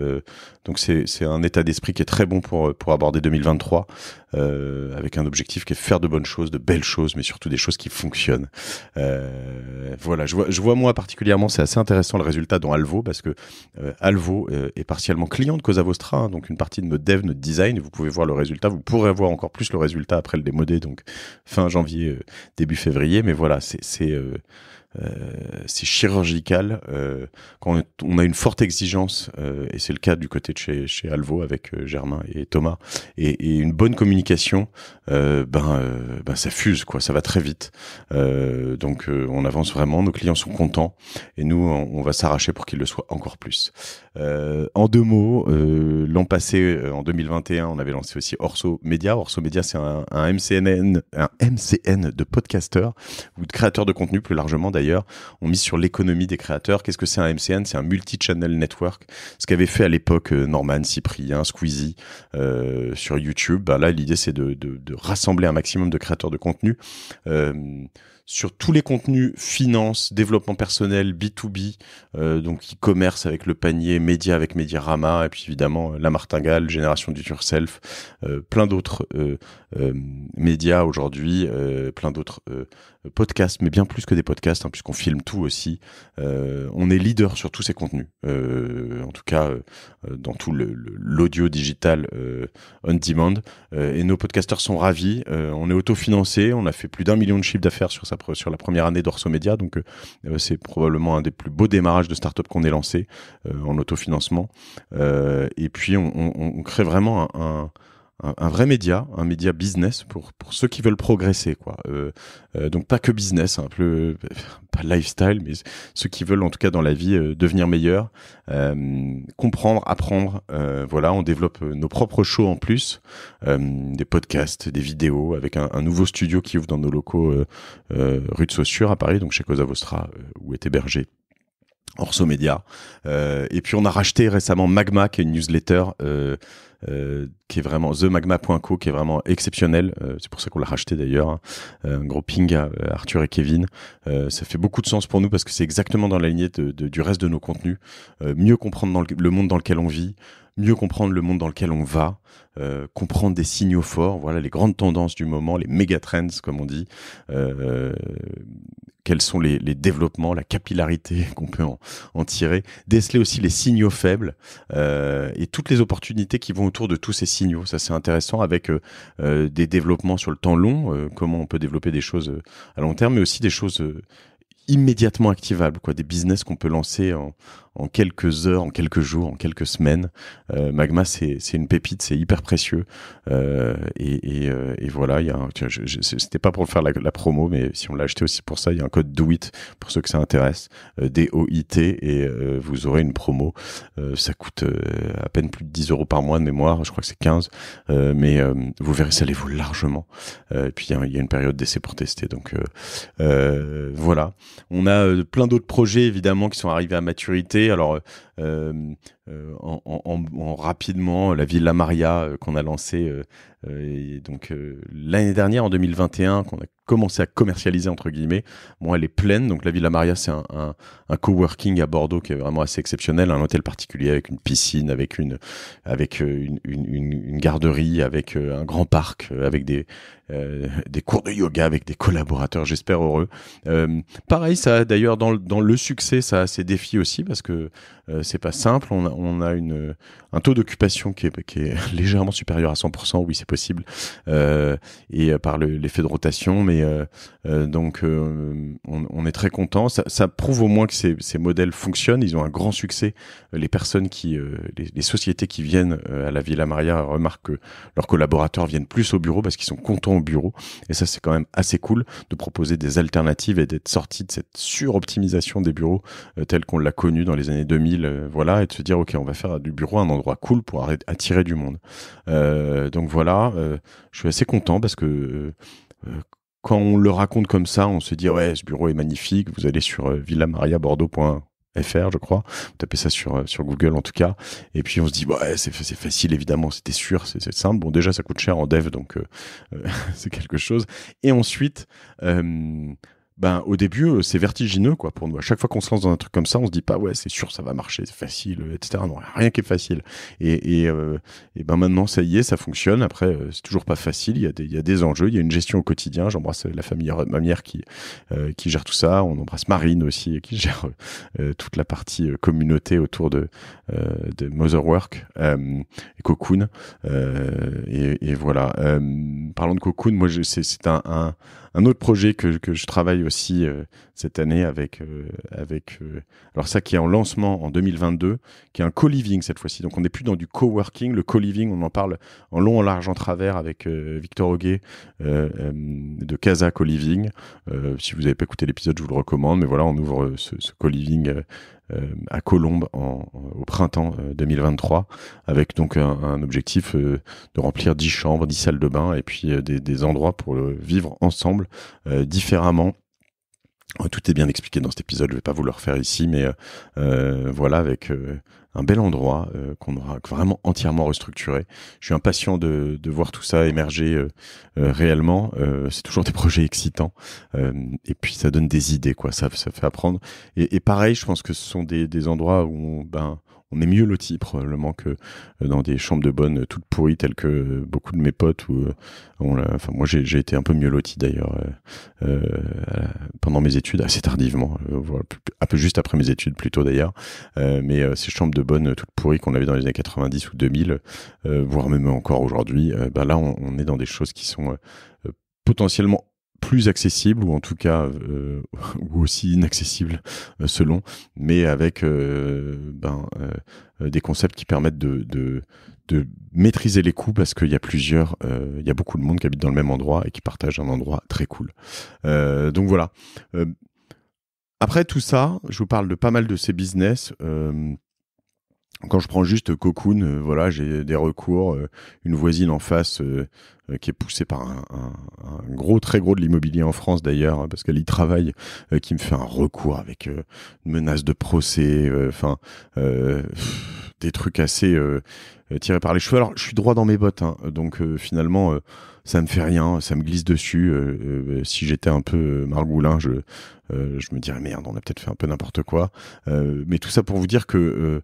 donc c'est un état d'esprit qui est très bon pour, pour aborder 2023 avec un objectif qui est faire de bonnes choses de belles choses, mais surtout des choses qui fonctionnent. Euh, voilà, je vois, moi particulièrement, c'est assez intéressant le résultat dans Alvo, parce que euh, Alvo euh, est partiellement client de Cosa Vostra, hein, donc une partie de notre dev, notre design, vous pouvez voir le résultat, vous pourrez voir encore plus le résultat après le démodé, donc fin janvier, début février, mais voilà, c'est euh, c'est chirurgical. Euh, quand on a une forte exigence, euh, et c'est le cas du côté de chez, chez Alvo avec Germain et Thomas, et, une bonne communication, ben, ben, ça fuse, quoi, ça va très vite. donc on avance vraiment, nos clients sont contents, et nous, on, va s'arracher pour qu'ils le soient encore plus. en deux mots, l'an passé, en 2021, on avait lancé aussi Orso Media. Orso Media, c'est un, MCN, un MCN de podcasteurs ou de créateurs de contenu plus largement d'ailleurs, on mise sur l'économie des créateurs. Qu'est-ce que c'est un MCN C'est un multi-channel network. Ce qu'avait fait à l'époque euh, Norman, Cyprien, Squeezie euh, sur YouTube. Bah là, l'idée, c'est de, rassembler un maximum de créateurs de contenu. Euh, sur tous les contenus finance, développement personnel, B2B, donc e-commerce avec le panier, médias avec Mediarama, et puis évidemment La Martingale, Génération du Yourself, plein d'autres médias aujourd'hui, plein d'autres podcasts, mais bien plus que des podcasts. Hein, Hein, puisqu'on filme tout aussi, euh, on est leader sur tous ces contenus. Euh, en tout cas, euh, dans tout l'audio digital on demand. et nos podcasteurs sont ravis. on est autofinancé. On a fait plus d'un million de chiffres d'affaires sur, sur la première année d'Orso Media. Donc, c'est probablement un des plus beaux démarrages de start-up qu'on ait lancé en autofinancement. et puis, on, crée vraiment un un, vrai média, un média business pour, pour ceux qui veulent progresser. Quoi. Euh, euh, donc pas que business, un hein, peu, pas lifestyle, mais ceux qui veulent en tout cas dans la vie euh, devenir meilleurs, comprendre, apprendre. voilà, on développe nos propres shows en plus, des podcasts, des vidéos, avec un, nouveau studio qui ouvre dans nos locaux rue de Saussure à Paris, donc chez Cosa Vostra, où est hébergé Orso Media. et puis on a racheté récemment Magma, qui est une newsletter euh, euh, qui est vraiment themagma.co, qui est vraiment exceptionnel. Euh, c'est pour ça qu'on l'a racheté d'ailleurs. Hein. Euh, un gros ping à Arthur et Kevin. ça fait beaucoup de sens pour nous parce que c'est exactement dans la lignée de, du reste de nos contenus. mieux comprendre le, monde dans lequel on vit, mieux comprendre le monde dans lequel on va, comprendre des signaux forts, voilà les grandes tendances du moment, les méga trends comme on dit, quels sont les, développements, la capillarité qu'on peut en, tirer, déceler aussi les signaux faibles et toutes les opportunités qui vont autour de tous ces signaux. Ça, c'est intéressant avec euh, euh, des développements sur le temps long, euh, comment on peut développer des choses à long terme, mais aussi des choses immédiatement activables, quoi, des business qu'on peut lancer en, en quelques heures, en quelques jours, en quelques semaines. Euh, magma, c'est une pépite, c'est hyper précieux. Euh, et, et, euh, et, voilà, c'était pas pour faire la, promo, mais si on l'a acheté aussi pour ça, il y a un code DOIT pour ceux que ça intéresse, euh, D-O-I-T, et vous aurez une promo. ça coûte à peine plus de 10 euros par mois de mémoire, je crois que c'est 15, mais vous verrez, ça les vaut largement. et puis, il y, y, a une période d'essai pour tester. Donc voilà, on a plein d'autres projets évidemment qui sont arrivés à maturité alors, euh, euh, en, rapidement, la Villa Maria euh, qu'on a lancée donc l'année dernière en 2021, qu'on a commencer à commercialiser, entre guillemets. Bon, elle est pleine. Donc, la Villa Maria, c'est un, un, un, coworking à Bordeaux qui est vraiment assez exceptionnel. Un hôtel particulier avec une piscine, avec une, avec euh, une, une, garderie, avec euh, un grand parc, euh, avec des, des cours de yoga avec des collaborateurs, j'espère heureux. pareil, ça d'ailleurs dans, dans, le succès, ça a ses défis aussi parce que euh, c'est pas simple. On a, un taux d'occupation qui est, légèrement supérieur à 100%, oui, c'est possible, euh, et euh, par l'effet de rotation. Mais donc, on, est très content. Ça, prouve au moins que ces, modèles fonctionnent. Ils ont un grand succès. Les personnes qui, les, sociétés qui viennent à la Villa Maria remarquent que leurs collaborateurs viennent plus au bureau parce qu'ils sont contents au bureau. Et ça, c'est quand même assez cool de proposer des alternatives et d'être sorti de cette suroptimisation des bureaux telle qu'on l'a connue dans les années 2000 voilà, et de se dire ok, on va faire du bureau un endroit cool pour attirer du monde. Euh, donc voilà, euh, je suis assez content parce que euh, quand on le raconte comme ça, on se dit ouais, ce bureau est magnifique. Vous allez sur villamariabordeaux.fr je crois, vous tapez ça sur, sur Google en tout cas, et puis on se dit ouais c'est facile évidemment, c'était sûr, c'est simple, bon déjà ça coûte cher en dev donc c'est quelque chose, et ensuite ben, au début, euh, c'est vertigineux quoi pour nous. À chaque fois qu'on se lance dans un truc comme ça, on se dit pas ouais, c'est sûr, ça va marcher, c'est facile, etc. Non, rien qui est facile. Et, et, euh, et, ben maintenant, ça y est, ça fonctionne. Après, euh, c'est toujours pas facile. Il y, a des, il y a des enjeux, il y a une gestion au quotidien. J'embrasse la famille mamière qui qui gère tout ça. On embrasse Marine aussi qui gère toute la partie communauté autour de de Motherwork et Cocoon. Et, et, voilà. Parlant de Cocoon. Moi, c'est un, un un autre projet que, je travaille aussi euh, cette année avec euh, avec euh, alors ça qui est en lancement en 2022, qui est un co-living cette fois-ci. Donc on n'est plus dans du co-working, le co-living, on en parle en long, en large, en travers avec Victor Hoguet de Casa Co-living. si vous n'avez pas écouté l'épisode, je vous le recommande. Mais voilà, on ouvre ce, ce co-living euh, à Colombes en, au printemps 2023, euh, avec donc un, objectif euh, de remplir 10 chambres, 10 salles de bain et puis des, endroits pour le vivre ensemble différemment Oh, tout est bien expliqué dans cet épisode, je vais pas vous le refaire ici, mais euh, euh, voilà, avec euh, un bel endroit qu'on aura vraiment entièrement restructuré. Je suis impatient de, voir tout ça émerger réellement. c'est toujours des projets excitants, et puis ça donne des idées, quoi. Ça, ça fait apprendre. Et, et, pareil, je pense que ce sont des, endroits où ben on est mieux loti probablement que euh, dans des chambres de bonne euh, toutes pourries telles que euh, beaucoup de mes potes ou enfin moi j'ai été un peu mieux loti d'ailleurs pendant mes études assez tardivement un peu juste après mes études plutôt d'ailleurs mais ces chambres de bonne toutes pourries qu'on avait dans les années 90 ou 2000 voire même encore aujourd'hui bah là on, on, est dans des choses qui sont potentiellement plus accessible ou en tout cas euh, ou aussi inaccessible euh, selon, mais avec euh, ben, des concepts qui permettent de, de, de maîtriser les coûts parce qu'il y a plusieurs, il y a beaucoup de monde qui habite dans le même endroit et qui partage un endroit très cool. donc voilà. après tout ça, je vous parle de pas mal de ces business quand je prends juste Cocoon, euh, voilà, j'ai des recours, euh, une voisine en face euh, qui est poussée par un, gros, très gros de l'immobilier en France d'ailleurs, hein, parce qu'elle y travaille, qui me fait un recours avec une menace de procès, enfin, des trucs assez tirés par les cheveux. Alors, je suis droit dans mes bottes, hein, donc finalement, ça me fait rien, ça me glisse dessus. Euh, euh, euh, si j'étais un peu margoulin, je, je me dirais merde, on a peut-être fait un peu n'importe quoi. mais tout ça pour vous dire que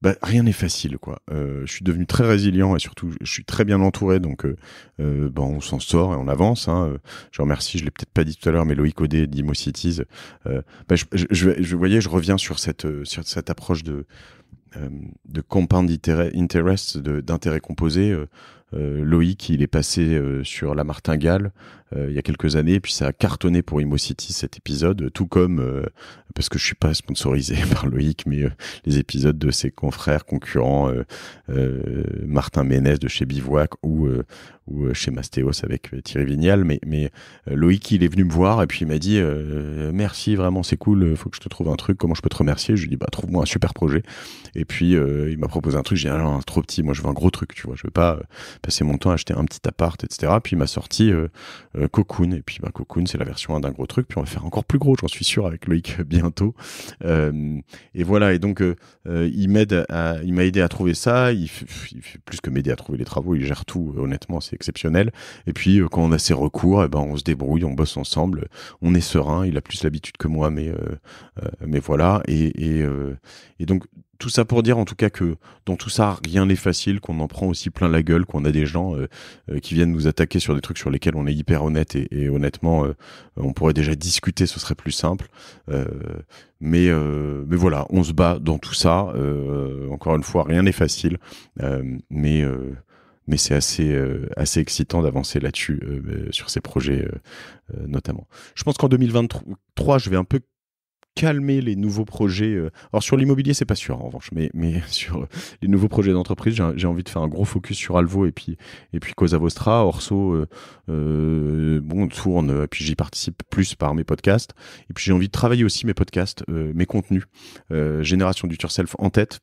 bah, rien n'est facile quoi. je suis devenu très résilient et surtout je suis très bien entouré donc bah, on s'en sort et on avance. Hein. Je remercie, je l'ai peut-être pas dit tout à l'heure, mais Loïc Odé d'Imo Cities. Bah, je, voyais, je reviens sur cette sur cette approche de de compound interest, d'intérêt composé. Euh, Loïc, il est passé euh, sur la martingale euh, il y a quelques années, puis ça a cartonné pour ImoCity cet épisode, tout comme, euh, parce que je suis pas sponsorisé par Loïc, mais euh, les épisodes de ses confrères, concurrents, Martin Ménez de chez Bivouac ou, ou chez Mastéos avec Thierry Vignal, mais, Loïc, il est venu me voir et puis il m'a dit merci vraiment c'est cool il faut que je te trouve un truc comment je peux te remercier je lui dis bah trouve-moi un super projet et puis il m'a proposé un truc j'ai dit ah, trop petit moi je veux un gros truc tu vois je veux pas passer mon temps à acheter un petit appart etc puis il m'a sorti euh, Cocoon. Et puis bah, Cocoon, c'est la version 1 d'un gros truc. Puis on va faire encore plus gros, j'en suis sûr, avec Loïc euh, bientôt. Euh, et voilà, et donc il m'aide, il m'a aidé à trouver ça. Il fait, plus que m'aider à trouver les travaux, il gère tout. Honnêtement, c'est exceptionnel. Et puis quand on a ses recours, eh ben on se débrouille, on bosse ensemble, on est serein. Il a plus l'habitude que moi, mais mais voilà. et, et donc tout ça pour dire en tout cas que dans tout ça, rien n'est facile, qu'on en prend aussi plein la gueule, qu'on a des gens euh, euh, qui viennent nous attaquer sur des trucs sur lesquels on est hyper honnête et, honnêtement, euh, on pourrait déjà discuter, ce serait plus simple. mais, voilà, on se bat dans tout ça. encore une fois, rien n'est facile, mais, mais c'est assez, assez excitant d'avancer là-dessus, sur ces projets notamment. Je pense qu'en 2023, je vais un peu calmer les nouveaux projets. Euh. Alors sur l'immobilier, c'est pas sûr en revanche, mais, mais sur euh, les nouveaux projets d'entreprise, j'ai envie de faire un gros focus sur Alvo et puis, et puis Cosa Vostra. Orso, euh, euh bon, tourne, et puis j'y participe plus par mes podcasts. Et puis j'ai envie de travailler aussi mes podcasts, mes contenus. Génération du Self en tête,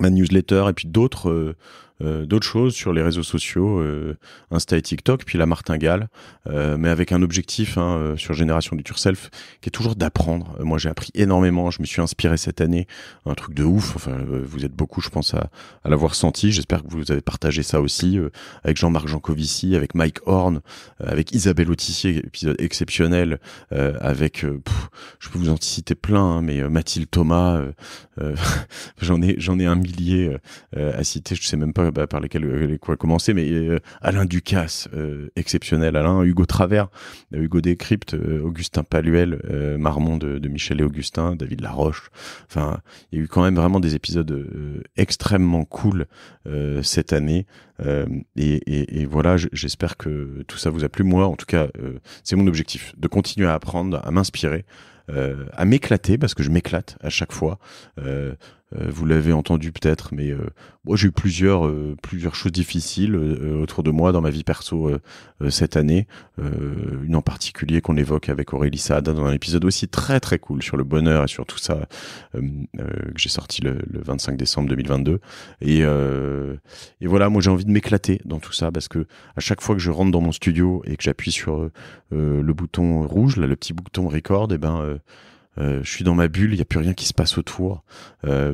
ma newsletter et puis d'autres euh, d'autres choses sur les réseaux sociaux, euh, Insta et TikTok, puis la martingale, euh, mais avec un objectif hein, sur Génération du self qui est toujours d'apprendre. Moi, j'ai appris énormément, je me suis inspiré cette année, un truc de ouf. Enfin, vous êtes beaucoup, je pense, à, l'avoir senti. J'espère que vous avez partagé ça aussi avec Jean-Marc Jancovici, avec Mike Horn, avec Isabelle Autissier, épisode exceptionnel, avec, je peux vous en citer plein, hein, mais Mathilde Thomas, j'en ai, j'en ai un millier à citer. Je sais même pas euh, bah, par lesquels quoi euh, commencer, mais euh, Alain Ducasse, exceptionnel, Alain, Hugo Travers, Hugo Décrypte, Augustin Paluel, Marmont de, Michel et Augustin, David Laroche. Enfin, il y a eu quand même vraiment des épisodes extrêmement cool cette année. et, voilà, j'espère que tout ça vous a plu. Moi, en tout cas, c'est mon objectif de continuer à apprendre, à m'inspirer, à m'éclater parce que je m'éclate à chaque fois. Euh, vous l'avez entendu peut-être, mais euh, moi j'ai eu plusieurs, euh, plusieurs choses difficiles autour de moi dans ma vie perso cette année. une en particulier qu'on évoque avec Aurélie Saada dans un épisode aussi très très cool sur le bonheur et sur tout ça que j'ai sorti le, le, 25 décembre 2022. Et, et voilà, moi j'ai envie de m'éclater dans tout ça parce que à chaque fois que je rentre dans mon studio et que j'appuie sur le bouton rouge, là, le petit bouton record, et eh ben euh, je suis dans ma bulle, il n'y a plus rien qui se passe autour. Euh,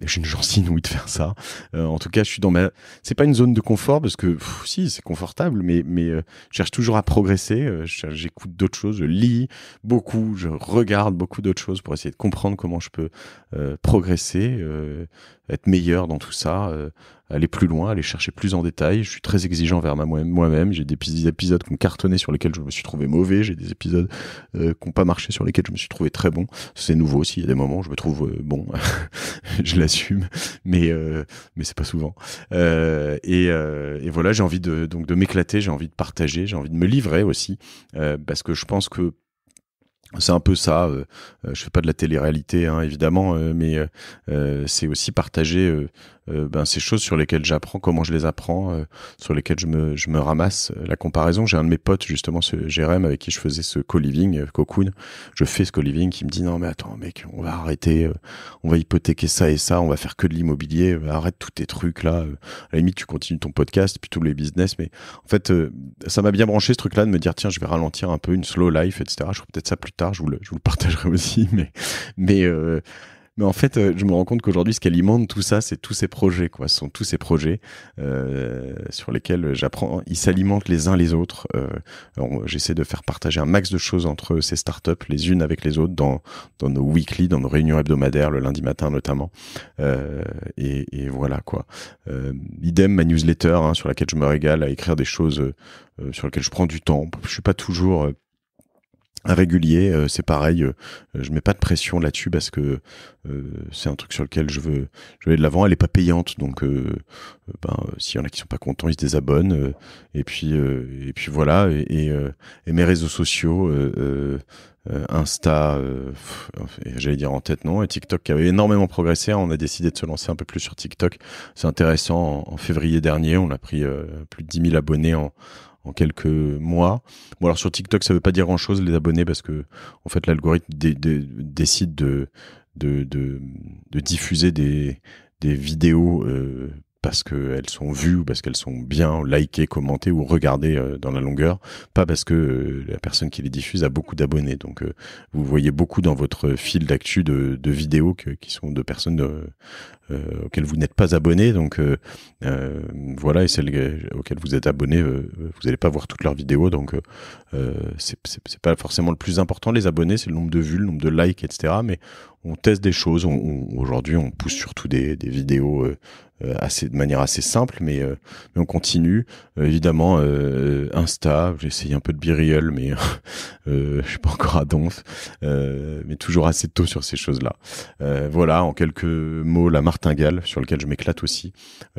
j'ai une chance inouïe de faire ça. Euh, en tout cas, je suis dans ma. C'est pas une zone de confort parce que si c'est confortable, mais mais euh, je cherche toujours à progresser. Euh, j'écoute d'autres choses, je lis beaucoup, je regarde beaucoup d'autres choses pour essayer de comprendre comment je peux progresser, être meilleur dans tout ça, aller plus loin, aller chercher plus en détail. Je suis très exigeant vers moi-même. J'ai des épisodes qui ont cartonné sur lesquels je me suis trouvé mauvais. J'ai des épisodes euh, qui n'ont pas marché sur lesquels je me suis trouvé très bon. C'est nouveau aussi, il y a des moments où je me trouve euh, bon. je l'assume, mais euh, mais c'est pas souvent. Et, voilà, j'ai envie donc de m'éclater. J'ai envie de partager. J'ai envie de me livrer aussi parce que je pense que c'est un peu ça. Euh, euh, je fais pas de la télé-réalité, hein, évidemment, euh, mais c'est aussi partager ben, ces choses sur lesquelles j'apprends, comment je les apprends, sur lesquelles je me, je me ramasse. La comparaison, j'ai un de mes potes, justement, ce Jérém, avec qui je faisais ce co-living, cocoon. Je fais ce co-living qui me dit non, mais attends, mec, on va arrêter, on va hypothéquer ça et ça, on va faire que de l'immobilier, arrête tous tes trucs là. à la limite, tu continues ton podcast, puis tous les business. Mais en fait, ça m'a bien branché ce truc-là de me dire tiens, je vais ralentir un peu une slow life, etc. Je trouve peut-être ça plus tard, je vous le, je vous partagerai aussi. Mais, mais, euh, mais en fait, euh, je me rends compte qu'aujourd'hui, ce qui alimente tout ça, c'est tous ces projets, quoi. Ce sont tous ces projets euh, sur lesquels j'apprends. Ils s'alimentent les uns les autres. Euh, J'essaie de faire partager un max de choses entre ces startups, les unes avec les autres, dans, dans nos weekly, dans nos réunions hebdomadaires, le lundi matin notamment. Euh, et, et, voilà, quoi. Euh, idem, ma newsletter, hein, sur laquelle je me régale à écrire des choses euh, sur lesquelles je prends du temps. Je suis pas toujours régulier, euh, c'est pareil. Euh, euh, je mets pas de pression là-dessus parce que c'est un truc sur lequel je veux, je de l'avant. Elle est pas payante, donc ben, s'il y en a qui sont pas contents, ils se désabonnent. et puis et puis voilà. Et, mes réseaux sociaux. Insta, j'allais dire en tête non, et TikTok qui avait énormément progressé. On a décidé de se lancer un peu plus sur TikTok. C'est intéressant. En, février dernier, on a pris plus de 10 000 abonnés en, quelques mois. Bon, alors sur TikTok, ça veut pas dire grand chose les abonnés parce que, en fait, l'algorithme décide de, de, diffuser des, vidéos euh, parce qu'elles sont vues, parce qu'elles sont bien likées, commentées ou regardées euh, dans la longueur, pas parce que euh, la personne qui les diffuse a beaucoup d'abonnés. Donc euh, vous voyez beaucoup dans votre fil d'actu de, vidéos qui sont de personnes auxquelles vous n'êtes pas abonné. Donc voilà, et celles auxquelles vous êtes abonné, vous n'allez pas voir toutes leurs vidéos. Donc c'est pas forcément le plus important, les abonnés, c'est le nombre de vues, le nombre de likes, etc. Mais on teste des choses. Aujourd'hui, on pousse surtout des, vidéos euh, euh, assez, de manière assez simple, mais, euh, on continue. évidemment, Insta, j'ai essayé un peu de Biriel, mais je suis pas encore à Donf, mais toujours assez tôt sur ces choses-là. voilà, en quelques mots, la martingale, sur laquelle je m'éclate aussi.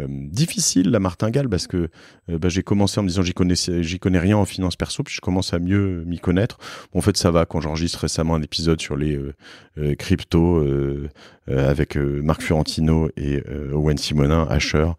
difficile, la martingale, parce que bah, j'ai commencé en me disant j'y connais, connais rien en finance perso, puis je commence à mieux m'y connaître. en fait, ça va. Quand j'enregistre récemment un épisode sur les crypto plutôt euh, avec euh, Marc Fiorentino et euh, Owen Simonin, Asher,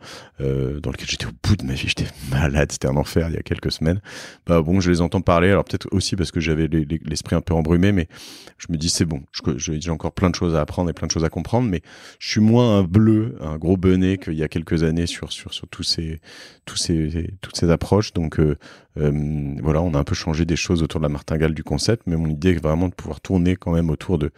dans lequel j'étais au bout de ma vie, j'étais malade, c'était un enfer il y a quelques semaines. Bah bon, je les entends parler, alors peut-être aussi parce que j'avais l'esprit un peu embrumé, mais je me dis c'est bon, j'ai encore plein de choses à apprendre et plein de choses à comprendre, mais je suis moins un bleu, un gros benet qu'il y a quelques années sur sur sur tous ces tous ces toutes ces approches. Donc voilà, on a un peu changé des choses autour de la martingale du concept, mais mon idée est vraiment de pouvoir tourner quand même autour de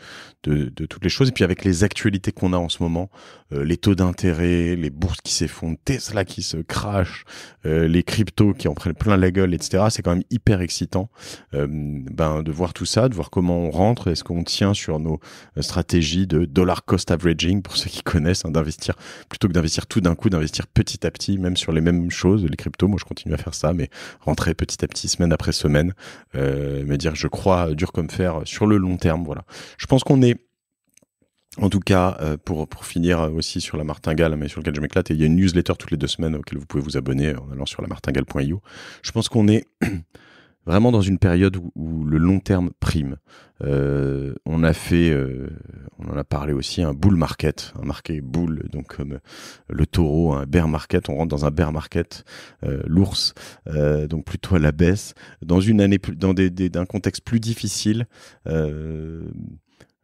de, toutes les choses et puis avec les acteurs l'actualité qu'on a en ce moment, euh, les taux d'intérêt, les bourses qui s'effondrent, Tesla qui se crache, euh, les cryptos qui en prennent plein la gueule, etc. C'est quand même hyper excitant euh, ben, de voir tout ça, de voir comment on rentre, est-ce qu'on tient sur nos stratégies de dollar cost averaging, pour ceux qui connaissent, hein, d'investir plutôt que d'investir tout d'un coup, d'investir petit à petit, même sur les mêmes choses, les cryptos. Moi, je continue à faire ça, mais rentrer petit à petit, semaine après semaine, me dire je crois dur comme fer sur le long terme. Voilà. Je pense qu'on est en tout cas, euh, pour, pour finir aussi sur la martingale, mais sur lequel je m'éclate, il y a une newsletter toutes les deux semaines auquel vous pouvez vous abonner en allant sur la martingale.io. Je pense qu'on est vraiment dans une période où, où le long terme prime. Euh, on a fait, euh, on en a parlé aussi, un bull market, un marqué bull, donc comme le taureau, un bear market, on rentre dans un bear market, euh, l'ours, donc plutôt à la baisse, dans une année, dans des, un contexte plus difficile.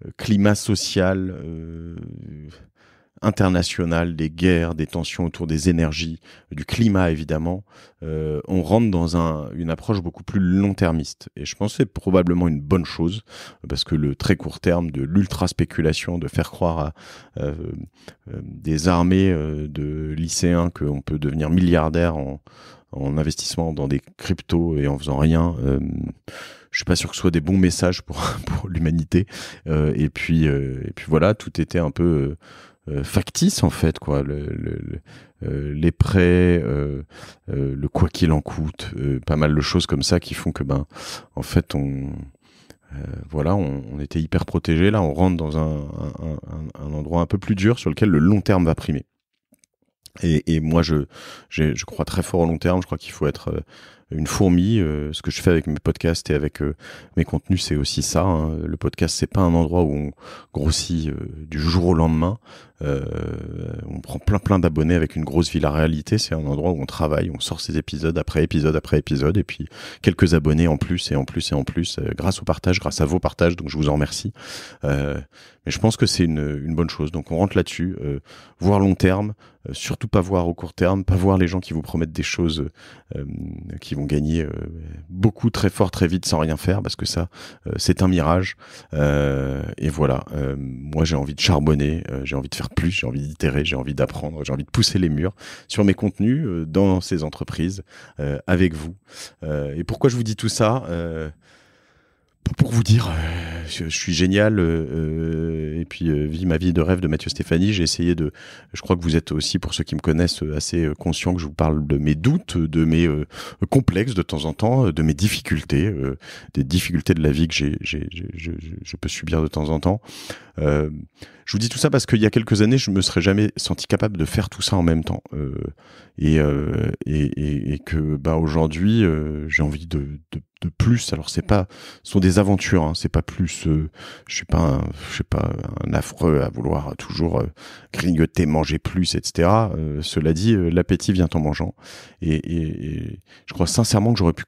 Euh, climat social euh, international, des guerres, des tensions autour des énergies, du climat évidemment, euh, on rentre dans un, une approche beaucoup plus long-termiste. Et je pense que c'est probablement une bonne chose, parce que le très court terme de l'ultra-spéculation, de faire croire à des armées de lycéens qu'on peut devenir milliardaire en, en investissement dans des cryptos et en faisant rien, euh, je suis pas sûr que ce soit des bons messages pour, l'humanité. Euh, et puis euh, et puis voilà, tout était un peu factice en fait quoi les prêts le quoi qu'il en coûte pas mal de choses comme ça qui font que ben en fait on voilà, on, était hyper protégé. Là, on rentre dans un, endroit un peu plus dur sur lequel le long terme va primer. Et, moi, je, je, crois très fort au long terme. Je crois qu'il faut être euh, une fourmi. Euh, ce que je fais avec mes podcasts et avec euh, mes contenus, c'est aussi ça. Hein. Le podcast, c'est pas un endroit où on grossit du jour au lendemain. Euh, on prend plein plein d'abonnés avec une grosse ville à réalité, c'est un endroit où on travaille, on sort ses épisodes après épisode après épisode, et puis quelques abonnés en plus et en plus et en plus, euh, grâce au partage, grâce à vos partages. Donc je vous en remercie. Euh, mais je pense que c'est une, bonne chose. Donc on rentre là-dessus, voir long terme, surtout pas voir au court terme, pas voir les gens qui vous promettent des choses qui vont gagner beaucoup très fort très vite sans rien faire parce que ça c'est un mirage et voilà moi j'ai envie de charbonner j'ai envie de faire plus, j'ai envie d'itérer, j'ai envie d'apprendre, j'ai envie de pousser les murs sur mes contenus euh, dans ces entreprises euh, avec vous. Euh, et pourquoi je vous dis tout ça pour vous dire, je, suis génial et puis vie vis ma vie de rêve de Mathieu Stéphanie. J'ai essayé de, je crois que vous êtes aussi pour ceux qui me connaissent assez conscient que je vous parle de mes doutes, de mes complexes de temps en temps, de mes difficultés, des difficultés de la vie que j'ai, je peux subir de temps en temps. Euh, je vous dis tout ça parce qu'il y a quelques années, je me serais jamais senti capable de faire tout ça en même temps. Euh, et, euh, et, et, que bah, aujourd'hui, euh, j'ai envie de, de, de, plus. Alors, c'est pas, ce sont des aventures. Hein. c'est pas plus. Euh, je suis pas, un, je suis pas un affreux à vouloir toujours euh, grignoter, manger plus, etc. cela dit, l'appétit vient en mangeant. Et, je crois sincèrement que j'aurais pu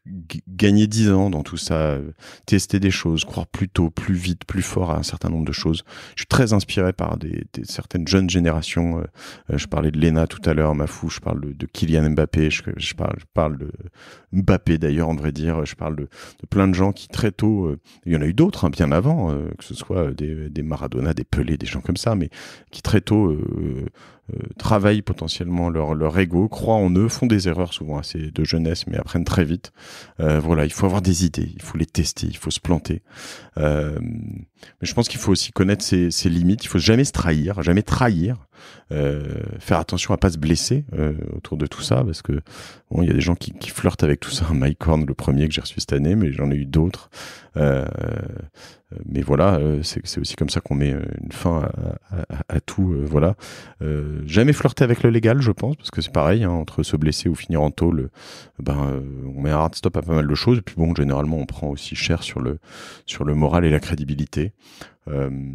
gagner 10 ans dans tout ça, tester des choses, croire plus tôt, plus vite, plus fort à un certain nombre de choses je suis très inspiré par certaines jeunes générations. Euh, euh, je parlais de Lena tout à l'heure, ma fou, je parle de, Kylian Mbappé, je, parle, de Mbappé d'ailleurs, en vrai dire, je parle de, plein de gens qui très tôt, euh, il y en a eu d'autres hein, bien avant, que ce soit des, des Maradona, des Pelé, des gens comme ça, mais qui très tôt euh, travaillent potentiellement leur, leur ego, croient en eux, font des erreurs souvent assez de jeunesse, mais apprennent très vite. Euh, voilà, il faut avoir des idées, il faut les tester, il faut se planter. Euh, mais je pense qu'il faut aussi connaître ses, limites, il faut jamais se trahir, jamais trahir euh, faire attention à pas se blesser euh, autour de tout ça, parce que bon, il y a des gens qui, flirtent avec tout ça. Mike Horn, le premier que j'ai reçu cette année, mais j'en ai eu d'autres. Euh, mais voilà, c'est aussi comme ça qu'on met une fin à, tout. voilà, jamais flirter avec le légal, je pense, parce que c'est pareil hein, entre se blesser ou finir en taule Ben, on met un hard stop à pas mal de choses. Et puis bon, généralement, on prend aussi cher sur le sur le moral et la crédibilité.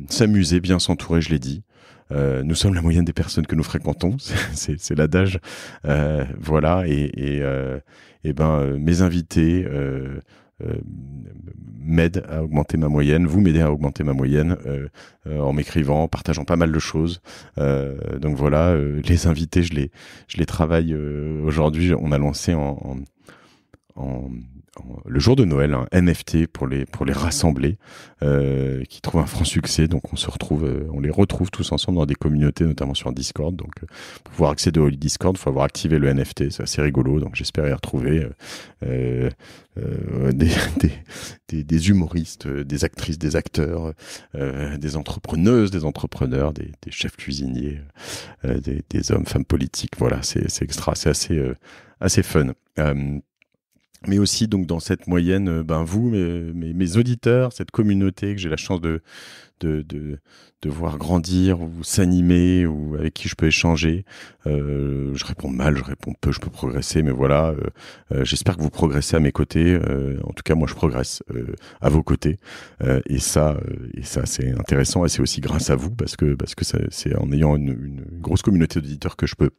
S'amuser, bien s'entourer, je l'ai dit euh, nous sommes la moyenne des personnes que nous fréquentons, c'est l'adage. Euh, voilà, et, et, euh, ben, euh, mes invités euh, euh, m'aident à augmenter ma moyenne, vous m'aidez à augmenter ma moyenne en m'écrivant, en partageant pas mal de choses. donc voilà, les invités, je les, je les travaille aujourd'hui. On a lancé en, en en, le jour de Noël un NFT pour les pour les rassembler euh, qui trouve un franc succès donc on se retrouve euh, on les retrouve tous ensemble dans des communautés notamment sur Discord donc euh, pour pouvoir accéder au Discord faut avoir activé le NFT c'est assez rigolo donc j'espère y retrouver des, des, des, humoristes des actrices des acteurs des entrepreneuses des entrepreneurs des, chefs cuisiniers des, hommes femmes politiques voilà c'est extra c'est assez assez fun mais aussi donc dans cette moyenne, euh, ben vous, mes, auditeurs, cette communauté que j'ai la chance de, de, de, de voir grandir ou s'animer ou avec qui je peux échanger. Euh, je réponds mal, je réponds peu, je peux progresser, mais voilà. Euh, j'espère que vous progressez à mes côtés. en tout cas, moi, je progresse à vos côtés. et ça, et ça, c'est intéressant et c'est aussi grâce à vous parce que parce que c'est en ayant une grosse communauté d'auditeurs que je peux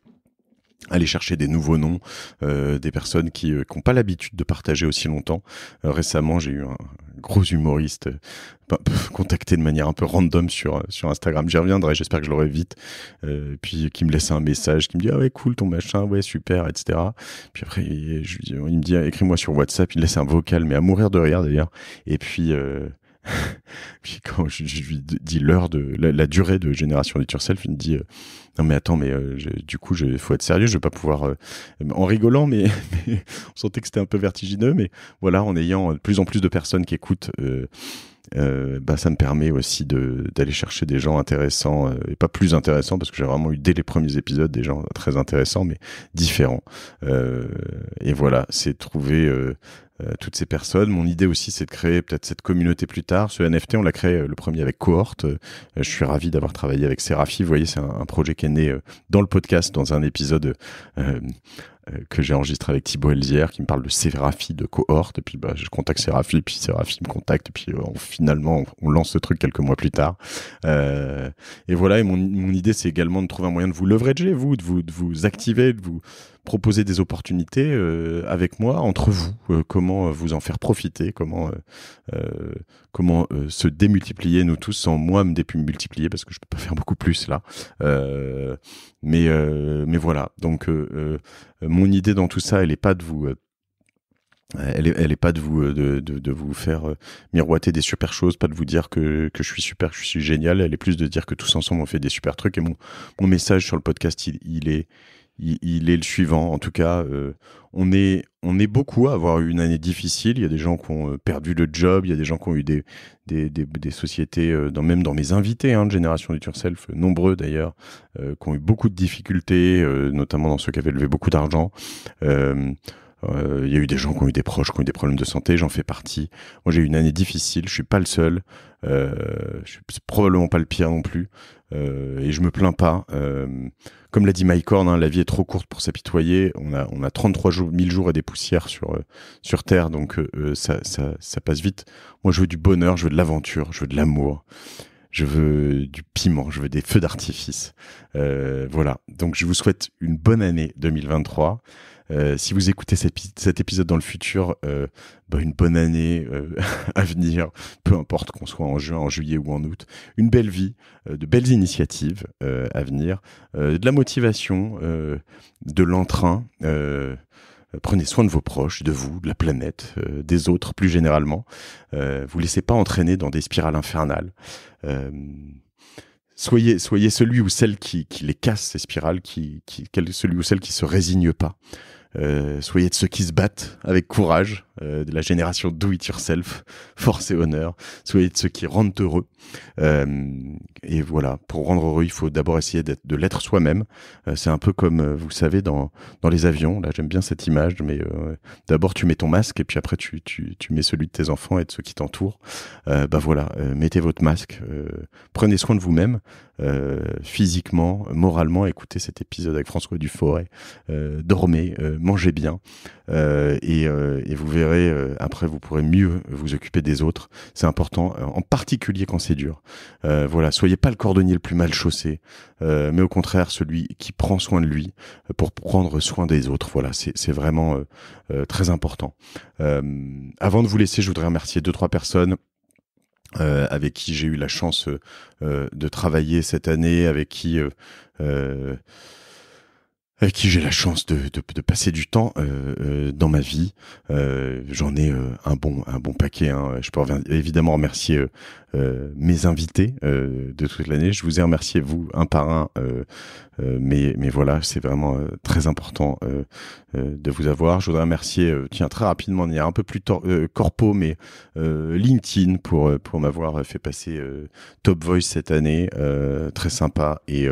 aller chercher des nouveaux noms, euh, des personnes qui n'ont euh, pas l'habitude de partager aussi longtemps. Euh, récemment, j'ai eu un gros humoriste euh, bah, contacté de manière un peu random sur, sur Instagram. J'y reviendrai, j'espère que je l'aurai vite. puis qui me laisse un message, qui me dit Ah ouais, cool ton machin, ouais, super, etc. Puis après, il, me dit Écris-moi sur WhatsApp. Il laisse un vocal, mais à mourir de rire d'ailleurs. Et puis. puis quand je, lui dis l'heure de la, durée de génération du Turself, il me dit non mais attends, mais euh, du coup, il faut être sérieux, je vais pas pouvoir. Euh, en rigolant, mais, on sentait que c'était un peu vertigineux, mais voilà, en ayant de plus en plus de personnes qui écoutent. Euh, euh bah, ça me permet aussi d'aller chercher des gens intéressants et pas plus intéressants parce que j'ai vraiment eu dès les premiers épisodes des gens très intéressants mais différents et voilà c'est trouver euh, toutes ces personnes. Mon idée aussi, c'est de créer peut-être cette communauté plus tard. Ce NFT, on l'a créé euh, le premier avec Cohorte. Euh, je suis ravi d'avoir travaillé avec Séraphie. Vous voyez, c'est un, projet qui est né dans le podcast, dans un épisode que j'ai enregistré avec Thibaut Elzière qui me parle de Séraphie, de Cohorte. Et puis, bah, je contacte Séraphie, puis Séraphie me contacte. puis, finalement, on lance ce truc quelques mois plus tard. et voilà, et mon, idée, c'est également de trouver un moyen de vous leverager, de vous, de vous activer, de vous proposer des opportunités euh, avec moi entre vous euh, comment euh, vous en faire profiter comment comment se démultiplier nous tous sans moi me démultiplier parce que je peux pas faire beaucoup plus là mais mais voilà donc mon idée dans tout ça elle est pas de vous elle est, pas de vous de, vous faire miroiter des super choses, pas de vous dire que, je suis super, que je suis génial. Elle est plus de dire que tous ensemble on fait des super trucs. Et mon, message sur le podcast, il est il, est le suivant. En tout cas, euh, on, est, on est beaucoup à avoir eu une année difficile. Il y a des gens qui ont euh, perdu le job, il y a des gens qui ont eu des, des, sociétés, euh, dans, même dans mes invités hein, de Génération du Self, nombreux d'ailleurs, qui ont eu beaucoup de difficultés, notamment dans ceux qui avaient levé beaucoup d'argent. Euh, il y a eu des gens qui ont eu des proches, qui ont eu des problèmes de santé, j'en fais partie. Moi, j'ai eu une année difficile, je suis pas le seul. Euh, je suis probablement pas le pire non plus. Euh, et je me plains pas. Euh, comme l'a dit Mike Horn, hein, la vie est trop courte pour s'apitoyer. On a, on a 33 000 jours et des poussières sur, sur Terre, donc ça, ça, passe vite. Moi, je veux du bonheur, je veux de l'aventure, je veux de l'amour, je veux du piment, je veux des feux d'artifice. voilà, donc je vous souhaite une bonne année 2023. Euh, si vous écoutez cet, épisode dans le futur, euh, bah, une bonne année euh, à venir, peu importe qu'on soit en juin, en juillet ou en août. Une belle vie, de belles initiatives à venir, de la motivation, de l'entrain. Prenez soin de vos proches, de vous, de la planète, des autres plus généralement. Euh, vous laissez pas entraîner dans des spirales infernales. soyez, celui ou celle qui, les casse, ces spirales, qui, celui ou celle qui se résigne pas. Euh, soyez de ceux qui se battent avec courage, euh, de la génération do it yourself, force et honneur. Soyez de ceux qui rendent heureux. Euh, et voilà, pour rendre heureux, il faut d'abord essayer de l'être soi-même. Euh, c'est un peu comme, euh, vous savez, dans, dans les avions, là j'aime bien cette image, mais euh, d'abord tu mets ton masque et puis après tu, tu, tu, mets celui de tes enfants et de ceux qui t'entourent. ben bah voilà, mettez votre masque, prenez soin de vous-même, physiquement, moralement, écoutez cet épisode avec François Duforet, dormez, mangez bien, et, et, vous verrez, après vous pourrez mieux vous occuper des autres. C'est important, en particulier quand c'est dur. voilà, soyez pas le cordonnier le plus mal chaussé, euh, mais au contraire celui qui prend soin de lui euh, pour prendre soin des autres. Voilà, c'est vraiment euh, très important. avant de vous laisser, je voudrais remercier deux trois personnes. avec qui j'ai eu la chance de travailler cette année, avec qui avec qui j'ai la chance de, de, passer du temps euh, euh, dans ma vie. Euh, j'en ai un bon un bon paquet. Hein. Je peux évidemment remercier mes invités de toute l'année. Je vous ai remercié vous un par un, mais mais voilà, c'est vraiment très important de vous avoir. Je voudrais remercier tiens très rapidement, il y a un peu plus tard corpo, mais LinkedIn pour pour m'avoir fait passer Top Voice cette année, très sympa et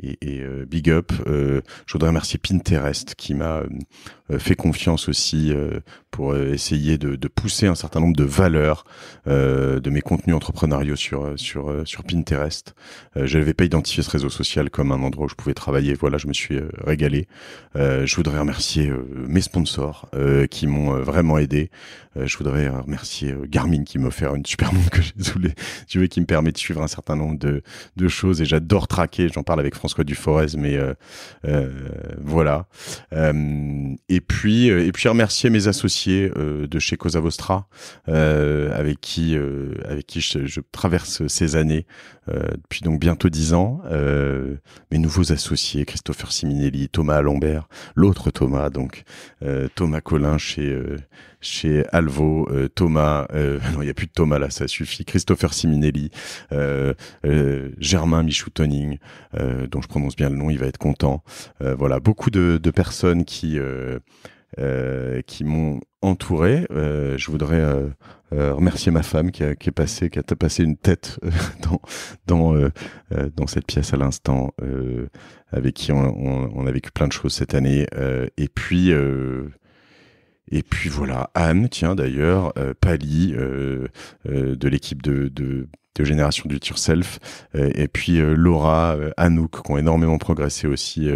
et, et big up. Je voudrais remercier Pinterest qui m'a euh, fait confiance aussi euh, pour euh, essayer de, pousser un certain nombre de valeurs euh, de mes contenus entrepreneuriaux sur euh, sur euh, sur Pinterest. Euh, je n'avais pas identifié ce réseau social comme un endroit où je pouvais travailler. Voilà, je me suis régalé. je voudrais remercier mes sponsors qui m'ont vraiment aidé. je voudrais remercier Garmin qui m'a offert une super montre que j'ai sous les qui me permet de suivre un certain nombre de, de choses. Et j'adore traquer. J'en parle avec François Duforez, mais voilà. et puis et puis remercier mes associés euh, de chez Cosa Vostra, euh, avec qui, euh, avec qui je, traverse ces années depuis donc bientôt dix ans. mes nouveaux associés, Christopher Siminelli, Thomas Lambert, l'autre Thomas, donc Thomas Collin chez chez Alvo, Thomas, non, il n'y a plus de Thomas là, ça suffit, Christopher Siminelli, Germain Michoutoning, dont je prononce bien le nom, il va être content. voilà, beaucoup de, de personnes qui euh, qui m'ont entouré. Euh, je voudrais euh, remercier ma femme qui a, qui est passée, qui a passé une tête dans dans dans cette pièce à l'instant, avec qui on, on, a vécu plein de choses cette année. et puis et puis voilà, Anne, tiens d'ailleurs, Pali de l'équipe de, de, de génération du Self euh, et puis euh, Laura, euh, Anouk, qui ont énormément progressé aussi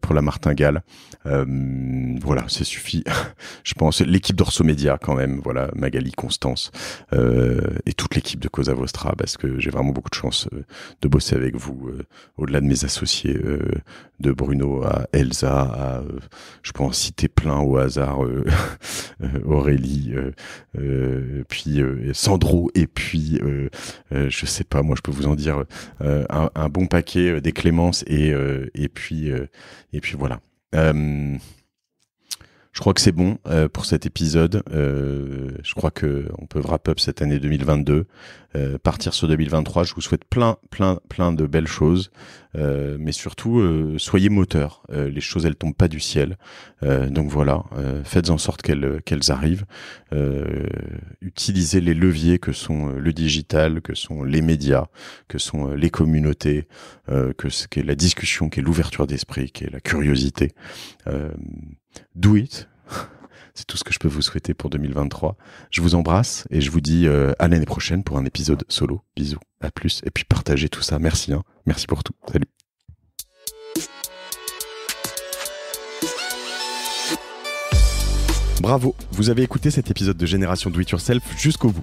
pour la Martingale. voilà, c'est suffit, je pense. L'équipe d'Orso Media quand même, voilà, Magali, Constance et toute l'équipe de Cosa Vostra, parce que j'ai vraiment beaucoup de chance de bosser avec vous, au-delà de mes associés, de Bruno à Elsa, à, je peux citer plein au hasard, Aurélie, puis Sandro, et puis... Euh, je sais pas, moi je peux vous en dire euh, un, bon paquet euh, des clémences et et puis voilà. Je crois que c'est bon euh, pour cet épisode. Euh, je crois que on peut wrap up cette année 2022, euh, partir sur 2023. Je vous souhaite plein, plein, plein de belles choses, mais surtout soyez moteurs. les choses, elles tombent pas du ciel. donc voilà, faites en sorte qu'elles qu'elles arrivent. utilisez les leviers que sont le digital, que sont les médias, que sont les communautés, que ce qu'est la discussion, qu'est l'ouverture d'esprit, qu'est la curiosité do it. C'est tout ce que je peux vous souhaiter pour 2023. Je vous embrasse et je vous dis euh, à l'année prochaine pour un épisode solo. Bisous, à plus. Et puis partagez tout ça. Merci. Hein. Merci pour tout. Salut. Bravo, vous avez écouté cet épisode de Génération Do It Yourself jusqu'au bout.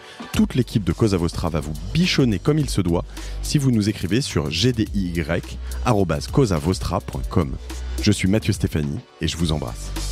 toute l'équipe de Cosa Vostra va vous bichonner comme il se doit si vous nous écrivez sur gdy.causavostra.com. Je suis Mathieu Stéphanie et je vous embrasse.